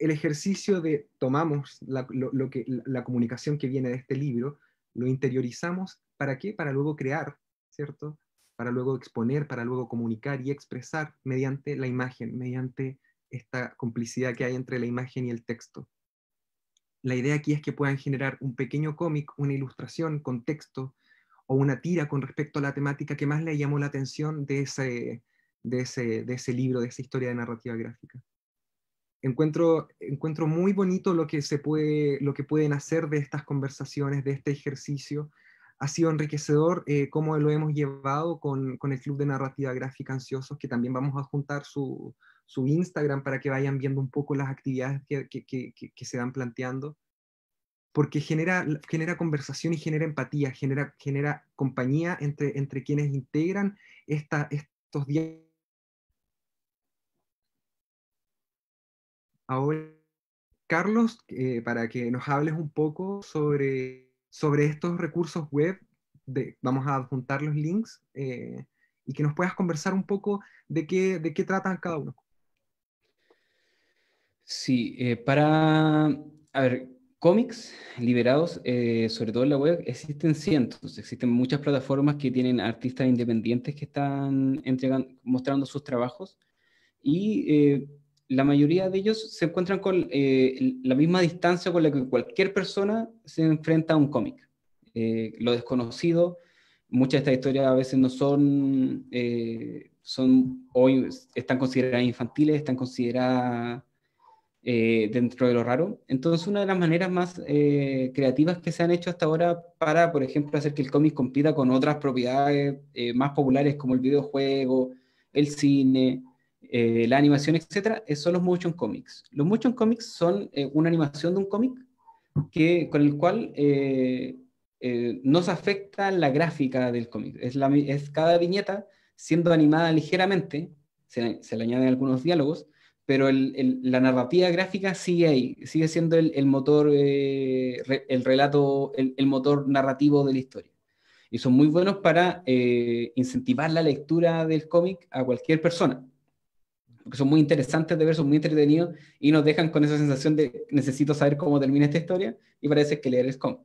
S2: el ejercicio de tomamos la, que, la comunicación que viene de este libro, lo interiorizamos, ¿para qué? Para luego crear, ¿cierto? Para luego exponer, para luego comunicar y expresar mediante la imagen, mediante esta complicidad que hay entre la imagen y el texto. La idea aquí es que puedan generar un pequeño cómic, una ilustración contexto, o una tira con respecto a la temática que más le llamó la atención de ese, de ese, libro, de esa historia de narrativa gráfica. Encuentro, encuentro muy bonito lo que, se puede, lo que pueden hacer de estas conversaciones, de este ejercicio. Ha sido enriquecedor eh, cómo lo hemos llevado con, el Club de Narrativa Gráfica Ansiosos, que también vamos a juntar su, su Instagram para que vayan viendo un poco las actividades que, se dan planteando, porque genera, genera conversación y genera empatía, genera, genera compañía entre, entre quienes integran esta, estos días. Ahora, Carlos, eh, para que nos hables un poco sobre, sobre estos recursos web, vamos a adjuntar los links eh, y que nos puedas conversar un poco de de qué tratan cada uno.
S3: Sí, eh, para, ver, cómics liberados, eh, sobre todo en la web, existen cientos, existen muchas plataformas que tienen artistas independientes que están entregando, mostrando sus trabajos y eh, la mayoría de ellos se encuentran con la misma distancia con la que cualquier persona se enfrenta a un cómic. lo desconocido, muchas de estas historias a veces no son, son hoy están consideradas infantiles, están consideradas eh, dentro de lo raro. Entonces, una de las maneras más eh, creativas que se han hecho hasta ahora para, por ejemplo, hacer que el cómic compita con otras propiedades eh, más populares como el videojuego, el cine, la animación, etcétera, son los motion comics. Los motion comics son una animación de un cómic que, con el cual no se afecta la gráfica del cómic. Es, es cada viñeta siendo animada ligeramente, se le añaden algunos diálogos, pero la narrativa gráfica sigue ahí, sigue siendo el, motor, eh, el relato, el, motor narrativo de la historia. Y son muy buenos para eh, incentivar la lectura del cómic a cualquier persona, porque son muy interesantes de ver, son muy entretenidos y nos dejan con esa sensación de necesito saber cómo termina esta historia y parece que leer es cómic.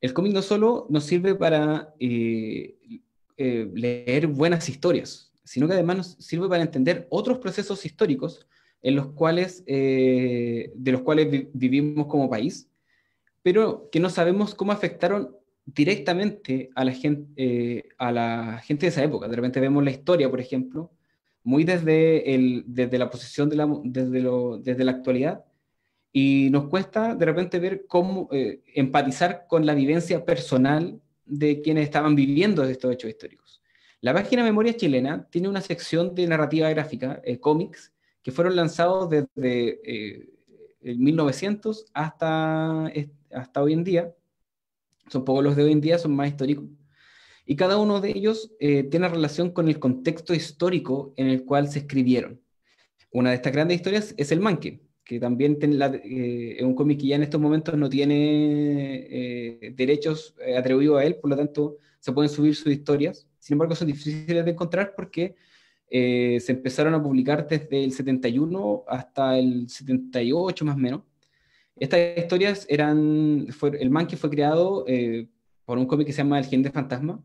S3: El cómic no solo nos sirve para eh, leer buenas historias, sino que además nos sirve para entender otros procesos históricos en los cuales, eh, de los cuales vivimos como país, pero que no sabemos cómo afectaron directamente a la, gente, eh, a la gente de esa época. De repente vemos la historia, por ejemplo, muy desde, desde la posición, de la, desde, desde la actualidad, y nos cuesta de repente ver cómo eh, empatizar con la vivencia personal de quienes estaban viviendo estos hechos históricos. La página Memoria Chilena tiene una sección de narrativa gráfica, eh, cómics, que fueron lanzados desde eh, el 1900 hasta, hasta hoy en día. Son pocos los de hoy en día, son más históricos. Y cada uno de ellos eh, tiene relación con el contexto histórico en el cual se escribieron. Una de estas grandes historias es El Manque, que también es un cómic que ya en estos momentos no tiene derechos atribuidos a él, por lo tanto se pueden subir sus historias sin embargo, son difíciles de encontrar porque eh, se empezaron a publicar desde el 71 hasta el 78 más o menos. Estas historias eran, fue, el que fue creado eh, por un cómic que se llama El gente de Fantasma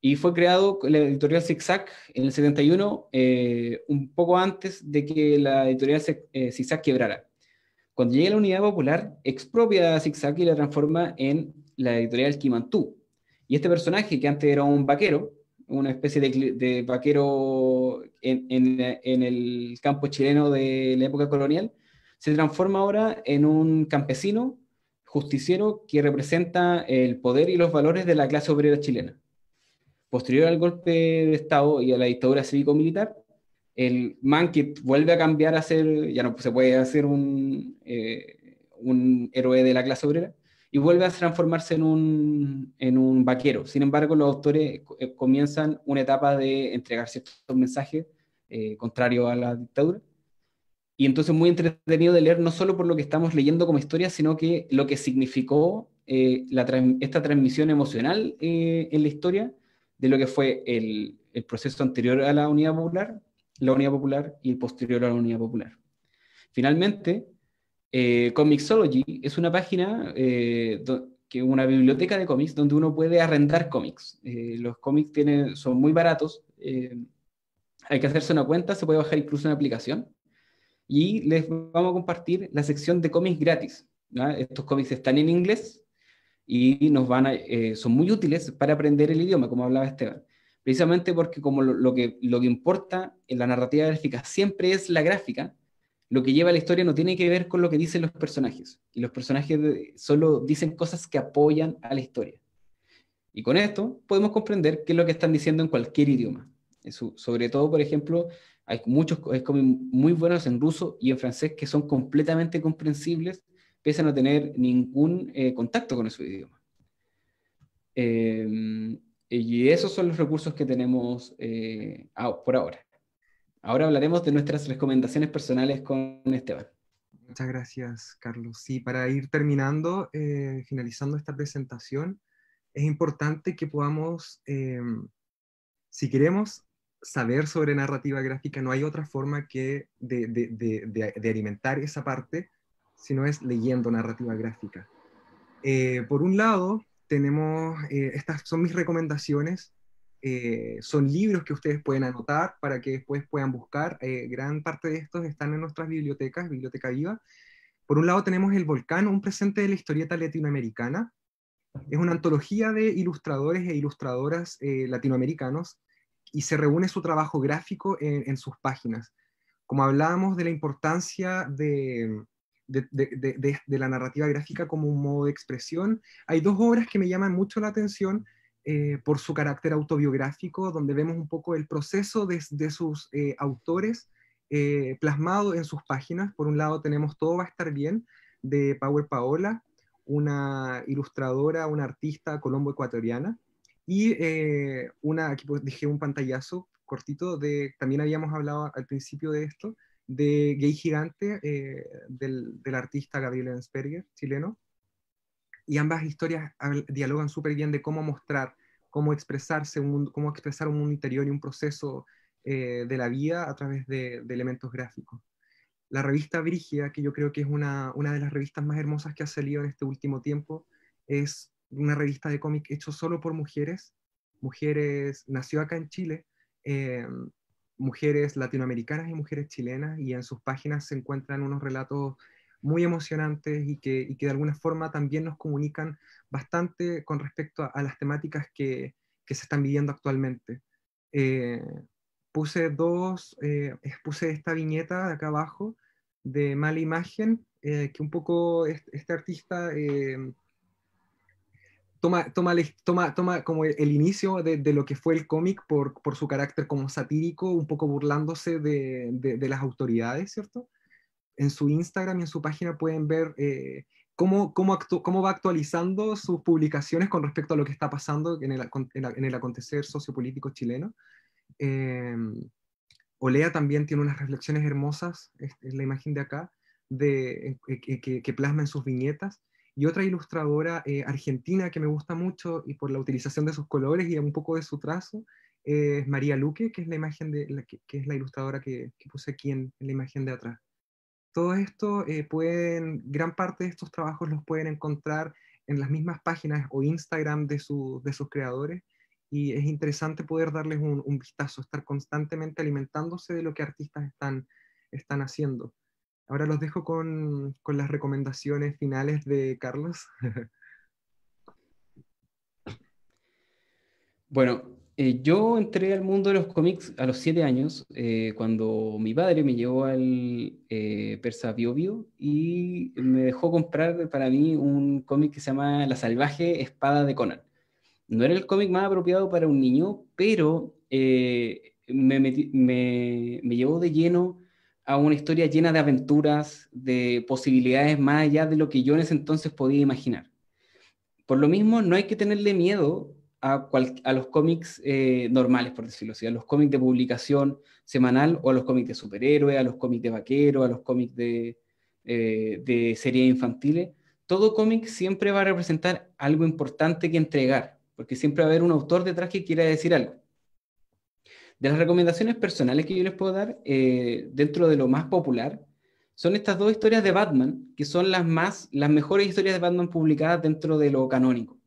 S3: y fue creado la editorial Zigzag en el 71, eh, un poco antes de que la editorial Zigzag quebrara. Cuando llega la unidad popular, expropia a Zigzag y la transforma en la editorial Kimantú, y este personaje, que antes era un vaquero, una especie de, vaquero en, el campo chileno de la época colonial, se transforma ahora en un campesino justiciero que representa el poder y los valores de la clase obrera chilena. Posterior al golpe de Estado y a la dictadura cívico-militar, el que vuelve a cambiar a ser, ya no se puede hacer un eh, héroe de la clase obrera, y vuelve a transformarse en un, vaquero. Sin embargo, los autores eh, eh, comienzan una etapa de entregar ciertos mensajes eh, contrarios a la dictadura. Y entonces muy entretenido de leer, no solo por lo que estamos leyendo como historia, sino que lo que significó eh, esta transmisión emocional en la historia de lo que fue el, el proceso anterior a la Unidad Popular, la Unidad Popular y el posterior a la Unidad Popular. Finalmente, eh, Comixology es una página, eh, que una biblioteca de cómics donde uno puede arrendar cómics. Eh, los cómics son muy baratos, eh, hay que hacerse una cuenta, se puede bajar incluso una aplicación. Y les vamos a compartir la sección de cómics gratis. Estos cómics están en inglés y son muy útiles para aprender el idioma, como hablaba Esteban precisamente porque como que, lo que importa en la narrativa gráfica siempre es la gráfica, lo que lleva la historia no tiene que ver con lo que dicen los personajes. Y los personajes solo dicen cosas que apoyan a la historia. Y con esto podemos comprender qué es lo que están diciendo en cualquier idioma. sobre todo, por ejemplo, hay muchos como muy buenos en ruso y en francés que son completamente comprensibles, pese a no tener ningún eh, contacto con su idioma. Eh, y esos son los recursos que tenemos eh, por ahora. Ahora hablaremos de nuestras recomendaciones personales con Esteban.
S2: Muchas gracias, Carlos. Sí, para ir terminando, eh, finalizando esta presentación, es importante que podamos, em, si queremos saber sobre narrativa gráfica, no hay otra forma que de, alimentar esa parte, sino es leyendo narrativa gráfica. Eh, por un lado, tenemos, eh, estas son mis recomendaciones, eh, son libros que ustedes pueden anotar para que después puedan buscar. Eh, gran parte de estos están en nuestras bibliotecas, Biblioteca Viva. Por un lado tenemos El Volcán, un presente de la historieta latinoamericana. Es una antología de ilustradores e ilustradoras eh, latinoamericanos y se reúne su trabajo gráfico en, sus páginas. Como hablábamos de la importancia de la narrativa gráfica como un modo de expresión, hay dos obras que me llaman mucho la atención eh, por su carácter autobiográfico, donde vemos un poco el proceso de, sus eh, autores eh, plasmado en sus páginas. Por un lado tenemos Todo va a estar bien, de Power Paola, una ilustradora, una artista colombo-ecuatoriana, y una, aquí pues dije un pantallazo cortito de, también habíamos hablado al principio de esto, de Gay Gigante, del, del artista Gabriel Ensperger, chileno, y ambas historias dialogan súper bien de cómo mostrar, cómo expresarse, un cómo expresar un interior y un proceso eh, de la vida a través de, elementos gráficos. La revista Brígida, que yo creo que es una, una de las revistas más hermosas que ha salido en este último tiempo, es una revista de cómic hecho solo por mujeres, mujeres, nació acá en Chile, eh, mujeres latinoamericanas y mujeres chilenas, y en sus páginas se encuentran unos relatos muy emocionantes y que, y que de alguna forma también nos comunican bastante con respecto a, las temáticas que, que, se están viviendo actualmente. Eh, puse dos, eh, puse esta viñeta de acá abajo de Mala Imagen, eh, que un poco este, artista toma, toma, toma, toma como el, inicio de, de, lo que fue el cómic por, por, su carácter como satírico, un poco burlándose de, de las autoridades, ¿cierto? en su Instagram y en su página pueden ver eh, cómo, cómo, va actualizando sus publicaciones con respecto a lo que está pasando en el, acontecer sociopolítico chileno. Em, Olea también tiene unas reflexiones hermosas, es, la imagen de acá, de, eh, que, plasma en sus viñetas. Y otra ilustradora eh, argentina que me gusta mucho y por la utilización de sus colores y un poco de su trazo es María Luque, que es la imagen de la, que, es la ilustradora que, puse aquí en la imagen de atrás. Todo esto eh, pueden, gran parte de estos trabajos los pueden encontrar en las mismas páginas o Instagram de, de sus creadores y es interesante poder darles un, vistazo, estar constantemente alimentándose de lo que artistas están, están haciendo. Ahora los dejo con, con las recomendaciones finales de Carlos.
S3: Bueno, eh, yo entré al mundo de los cómics a los siete años, eh, cuando mi padre me llevó al eh, Persa Biobio y me dejó comprar para mí un cómic que se llama La salvaje espada de Conan. No era el cómic más apropiado para un niño, pero me, me llevó de lleno a una historia llena de aventuras, de posibilidades más allá de lo que yo en ese entonces podía imaginar. Por lo mismo, no hay que tenerle miedo a, los cómics eh, normales, por decirlo así, a los cómics de publicación semanal o a los cómics de superhéroe, a los cómics de vaquero, a los cómics de, eh, series infantiles. Todo cómic siempre va a representar algo importante que entregar, porque siempre va a haber un autor detrás que quiera decir algo. De las recomendaciones personales que yo les puedo dar, eh, dentro de lo más popular, son estas dos historias de Batman, que son las, más, las mejores historias de Batman publicadas dentro de lo canónico.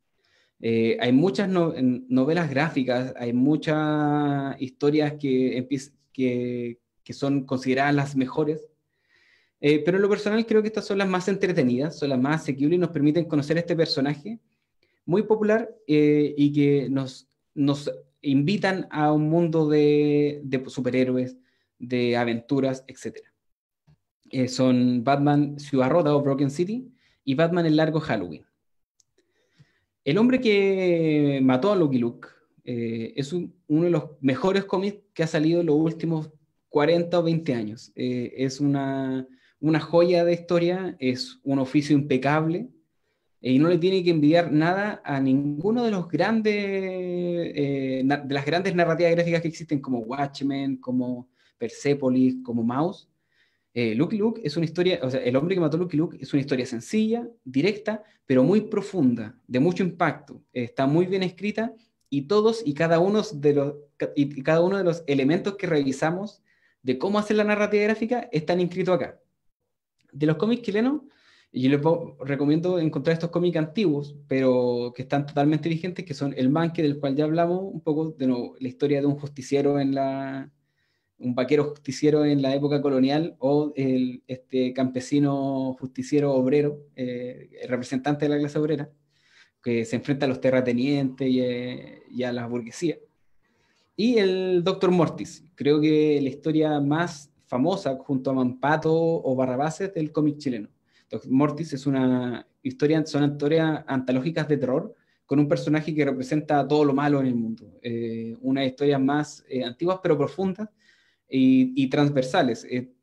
S3: Eh, hay muchas novelas gráficas, hay muchas historias que, son consideradas las mejores, eh, pero en lo personal creo que estas son las más entretenidas, son las más asequibles y nos permiten conocer este personaje muy popular eh, y que nos, invitan a un mundo de, de superhéroes, de aventuras, etc. son Batman Ciudad Rota o Broken City y Batman El Largo Halloween. El hombre que mató a Lucky Luke eh, es uno de los mejores cómics que ha salido en los últimos 40 o 20 años. Eh, es una, joya de historia, es un oficio impecable eh, y no le tiene que envidiar nada a ninguno de los grandes, de las grandes narrativas gráficas que existen como Watchmen, como Persepolis, como Mouse. Eh, Lucky Luke es una historia, o sea, el hombre que mató a Lucky Luke es una historia sencilla, directa, pero muy profunda, de mucho impacto. Está muy bien escrita y todos y cada uno de los, y cada uno de los elementos que revisamos de cómo hacer la narrativa gráfica están inscritos acá. De los cómics chilenos, yo les recomiendo encontrar estos cómics antiguos, pero que están totalmente vigentes, que son El Manque, del cual ya hablamos un poco, de la historia de un justiciero en la, un vaquero justiciero en la época colonial o el este, campesino justiciero obrero, eh, representante de la clase obrera, que se enfrenta a los terratenientes y, eh, a la burguesía. Y el Doctor Mortis, creo que la historia más famosa junto a Mampato o Barrabases del cómic chileno. Doctor Mortis es una historia, son historias antológicas de terror con un personaje que representa todo lo malo en el mundo. Eh, una historia historias más antiguas pero profundas y, transversales. Eh,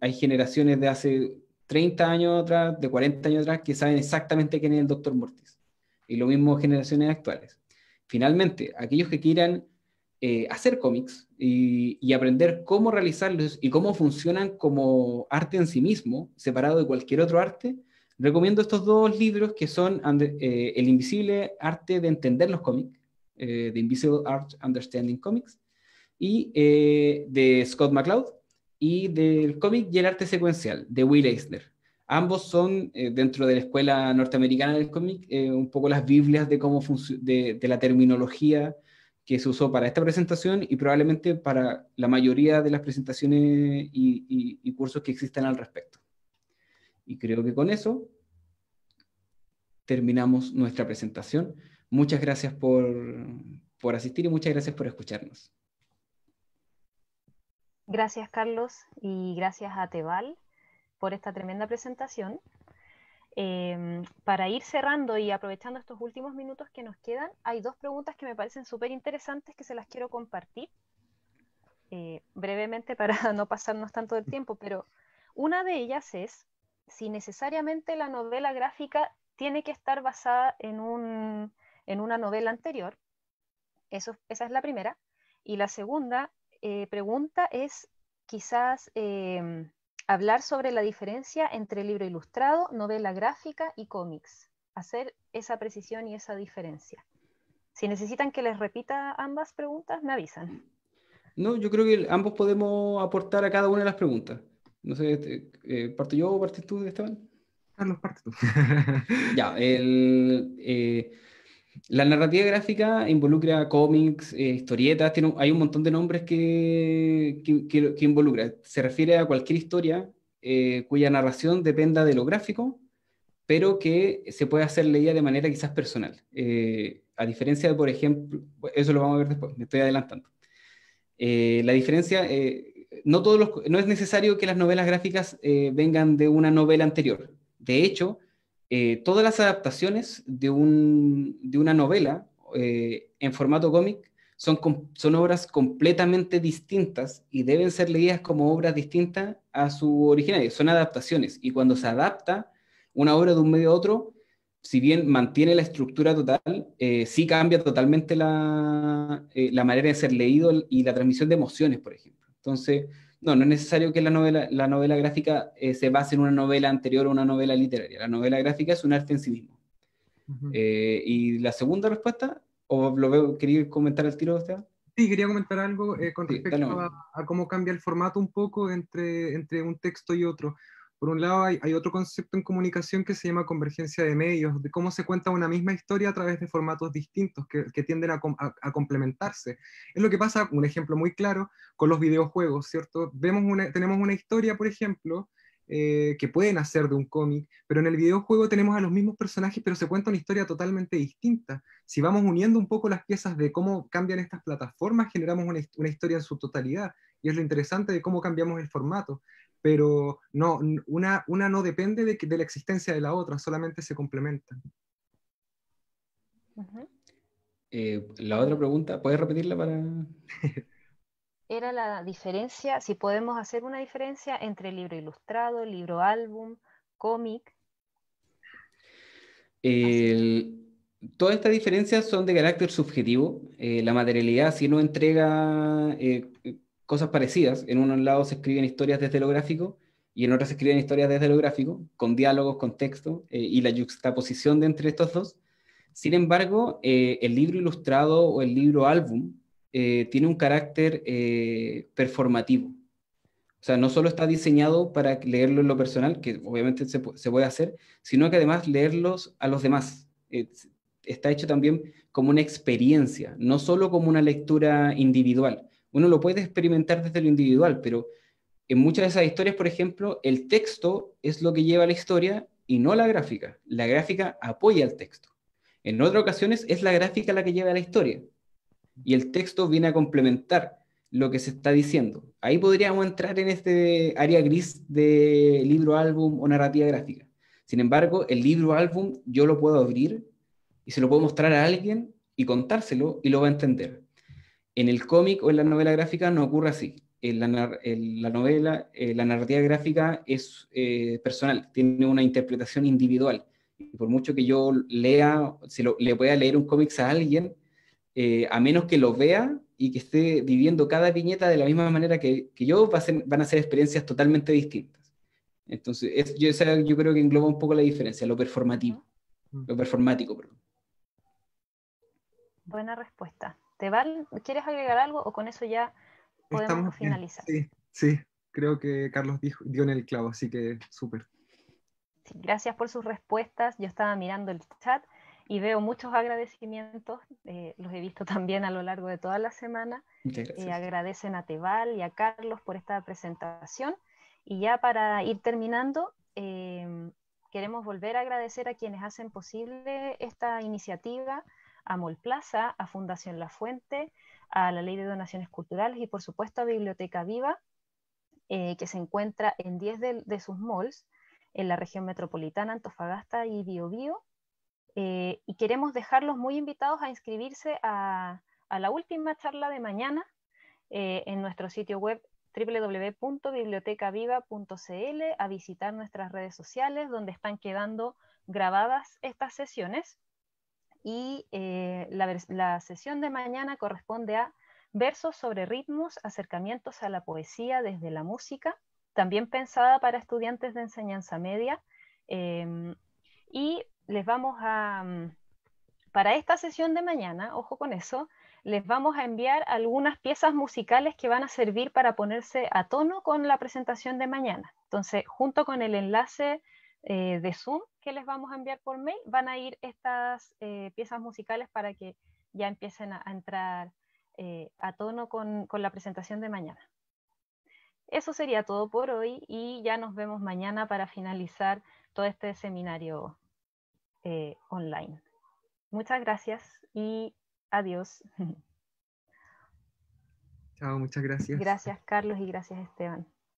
S3: hay generaciones de hace 30 años atrás, de 40 años atrás, que saben exactamente quién es el doctor Mortis. Y lo mismo generaciones actuales. Finalmente, aquellos que quieran eh, hacer cómics y, aprender cómo realizarlos y cómo funcionan como arte en sí mismo, separado de cualquier otro arte, recomiendo estos dos libros que son eh, El invisible arte de entender los cómics, The Invisible Art Understanding Comics, y eh, de Scott McCloud y del cómic y el arte secuencial de Will Eisner. Ambos son, eh, dentro de la escuela norteamericana del cómic, eh, un poco las Biblias de, cómo de, la terminología que se usó para esta presentación y probablemente para la mayoría de las presentaciones y, cursos que existen al respecto. Y creo que con eso terminamos nuestra presentación. Muchas gracias por, por asistir y muchas gracias por escucharnos.
S1: Gracias, Carlos, y gracias a Tebal por esta tremenda presentación. Em, para ir cerrando y aprovechando estos últimos minutos que nos quedan, hay dos preguntas que me parecen súper interesantes que se las quiero compartir eh, brevemente para no pasarnos tanto del tiempo, pero una de ellas es si necesariamente la novela gráfica tiene que estar basada en, una novela anterior. Eso, esa es la primera. Y la segunda eh, pregunta es quizás em, hablar sobre la diferencia entre libro ilustrado, novela gráfica y cómics. Hacer esa precisión y esa diferencia. Si necesitan que les repita ambas preguntas, me avisan.
S3: No, yo creo que ambos podemos aportar a cada una de las preguntas. No sé, este, eh, ¿parto yo o partes tú, Esteban? Carlos, parte tú. ya, el, eh, la narrativa gráfica involucra cómics, eh, historietas, hay un montón de nombres que, involucra. Se refiere a cualquier historia eh, cuya narración dependa de lo gráfico, pero que se puede hacer leída de manera quizás personal. Eh, a diferencia de, por ejemplo, eso lo vamos a ver después, me estoy adelantando. la diferencia, no, todos no es necesario que las novelas gráficas vengan de una novela anterior. De hecho, eh, todas las adaptaciones de, una novela eh, en formato cómic son, son obras completamente distintas y deben ser leídas como obras distintas a su original Son adaptaciones y cuando se adapta una obra de un medio a otro, si bien mantiene la estructura total, eh, sí cambia totalmente la, la manera de ser leído y la transmisión de emociones, por ejemplo. Entonces, no, no es necesario que la novela, la novela gráfica eh, se base en una novela anterior o una novela literaria. La novela gráfica es un arte en sí mismo. Eh, y la segunda respuesta, o lo veo, ¿quería comentar al tiro, usted? Sí, quería comentar algo
S2: eh, con respecto a, cómo cambia el formato un poco entre, entre un texto y otro. Por un lado, hay, otro concepto en comunicación que se llama convergencia de medios, de cómo se cuenta una misma historia a través de formatos distintos que, tienden a, complementarse. Es lo que pasa, un ejemplo muy claro, con los videojuegos, ¿cierto? Vemos tenemos una historia, por ejemplo, eh, que pueden hacer de un cómic, pero en el videojuego tenemos a los mismos personajes, pero se cuenta una historia totalmente distinta. Si vamos uniendo un poco las piezas de cómo cambian estas plataformas, generamos una historia en su totalidad, y es lo interesante de cómo cambiamos el formato pero no, una, una no depende de, la existencia de la otra, solamente se complementan.
S3: Eh, la otra pregunta, ¿puedes repetirla para...?
S1: Era la diferencia, si podemos hacer una diferencia entre libro ilustrado, libro álbum, cómic.
S3: Eh, todas estas diferencias son de carácter subjetivo. Eh, la materialidad, si no entrega cosas parecidas. En unos lados se escriben historias desde lo gráfico y en otras se escriben historias desde lo gráfico, con diálogos, con texto eh, y la juxtaposición de entre estos dos. Sin embargo, eh, el libro ilustrado o el libro álbum eh, tiene un carácter performativo. O sea, no solo está diseñado para leerlo en lo personal, que obviamente se, se puede hacer, sino que además leerlos a los demás. está hecho también como una experiencia, no solo como una lectura individual, uno lo puede experimentar desde lo individual, pero en muchas de esas historias, por ejemplo, el texto es lo que lleva la historia y no la gráfica. La gráfica apoya al texto. En otras ocasiones es la gráfica la que lleva la historia y el texto viene a complementar lo que se está diciendo. Ahí podríamos entrar en este área gris de libro álbum o narrativa gráfica. Sin embargo, el libro álbum yo lo puedo abrir y se lo puedo mostrar a alguien y contárselo y lo va a entender. En el cómic o en la novela gráfica no ocurre así. En la, novela, eh, la narrativa gráfica es eh, personal, tiene una interpretación individual. Y por mucho que yo lea, se lo, le pueda leer un cómic a alguien, eh, a menos que lo vea y que esté viviendo cada viñeta de la misma manera que, yo, van a ser experiencias totalmente distintas. Entonces, yo, creo que engloba un poco la diferencia, lo performativo, lo performático.
S1: Buena respuesta. Teval, ¿Quieres agregar algo o con eso ya
S2: podemos finalizar? Sí, creo que Carlos dijo, dio en el clavo, así que
S3: súper.
S1: gracias por sus respuestas. Yo estaba mirando el chat y veo muchos agradecimientos, eh, los he visto también a lo largo de toda la semana. y eh, agradecen a Tebal y a Carlos por esta presentación. Y ya para ir terminando, eh, queremos volver a agradecer a quienes hacen posible esta iniciativa, a Plaza, a Fundación La Fuente, a la Ley de Donaciones Culturales y por supuesto a Biblioteca Viva, eh, que se encuentra en 10 de, sus malls en la región metropolitana, Antofagasta y Biobío. Eh, y queremos dejarlos muy invitados a inscribirse a, la última charla de mañana eh, en nuestro sitio web www.bibliotecaviva.cl, a visitar nuestras redes sociales donde están quedando grabadas estas sesiones y eh, la, sesión de mañana corresponde a versos sobre ritmos, acercamientos a la poesía desde la música, también pensada para estudiantes de enseñanza media. Em, y les vamos a, mm, para esta sesión de mañana, ojo con eso, les vamos a enviar algunas piezas musicales que van a servir para ponerse a tono con la presentación de mañana. Entonces, junto con el enlace eh, de Zoom que les vamos a enviar por mail, van a ir estas eh, piezas musicales para que ya empiecen a, entrar eh, a tono con, la presentación de mañana. Eso sería todo por hoy y ya nos vemos mañana para finalizar todo este seminario online. Muchas gracias y adiós.
S2: Chao, muchas gracias.
S1: Gracias Carlos y gracias Esteban.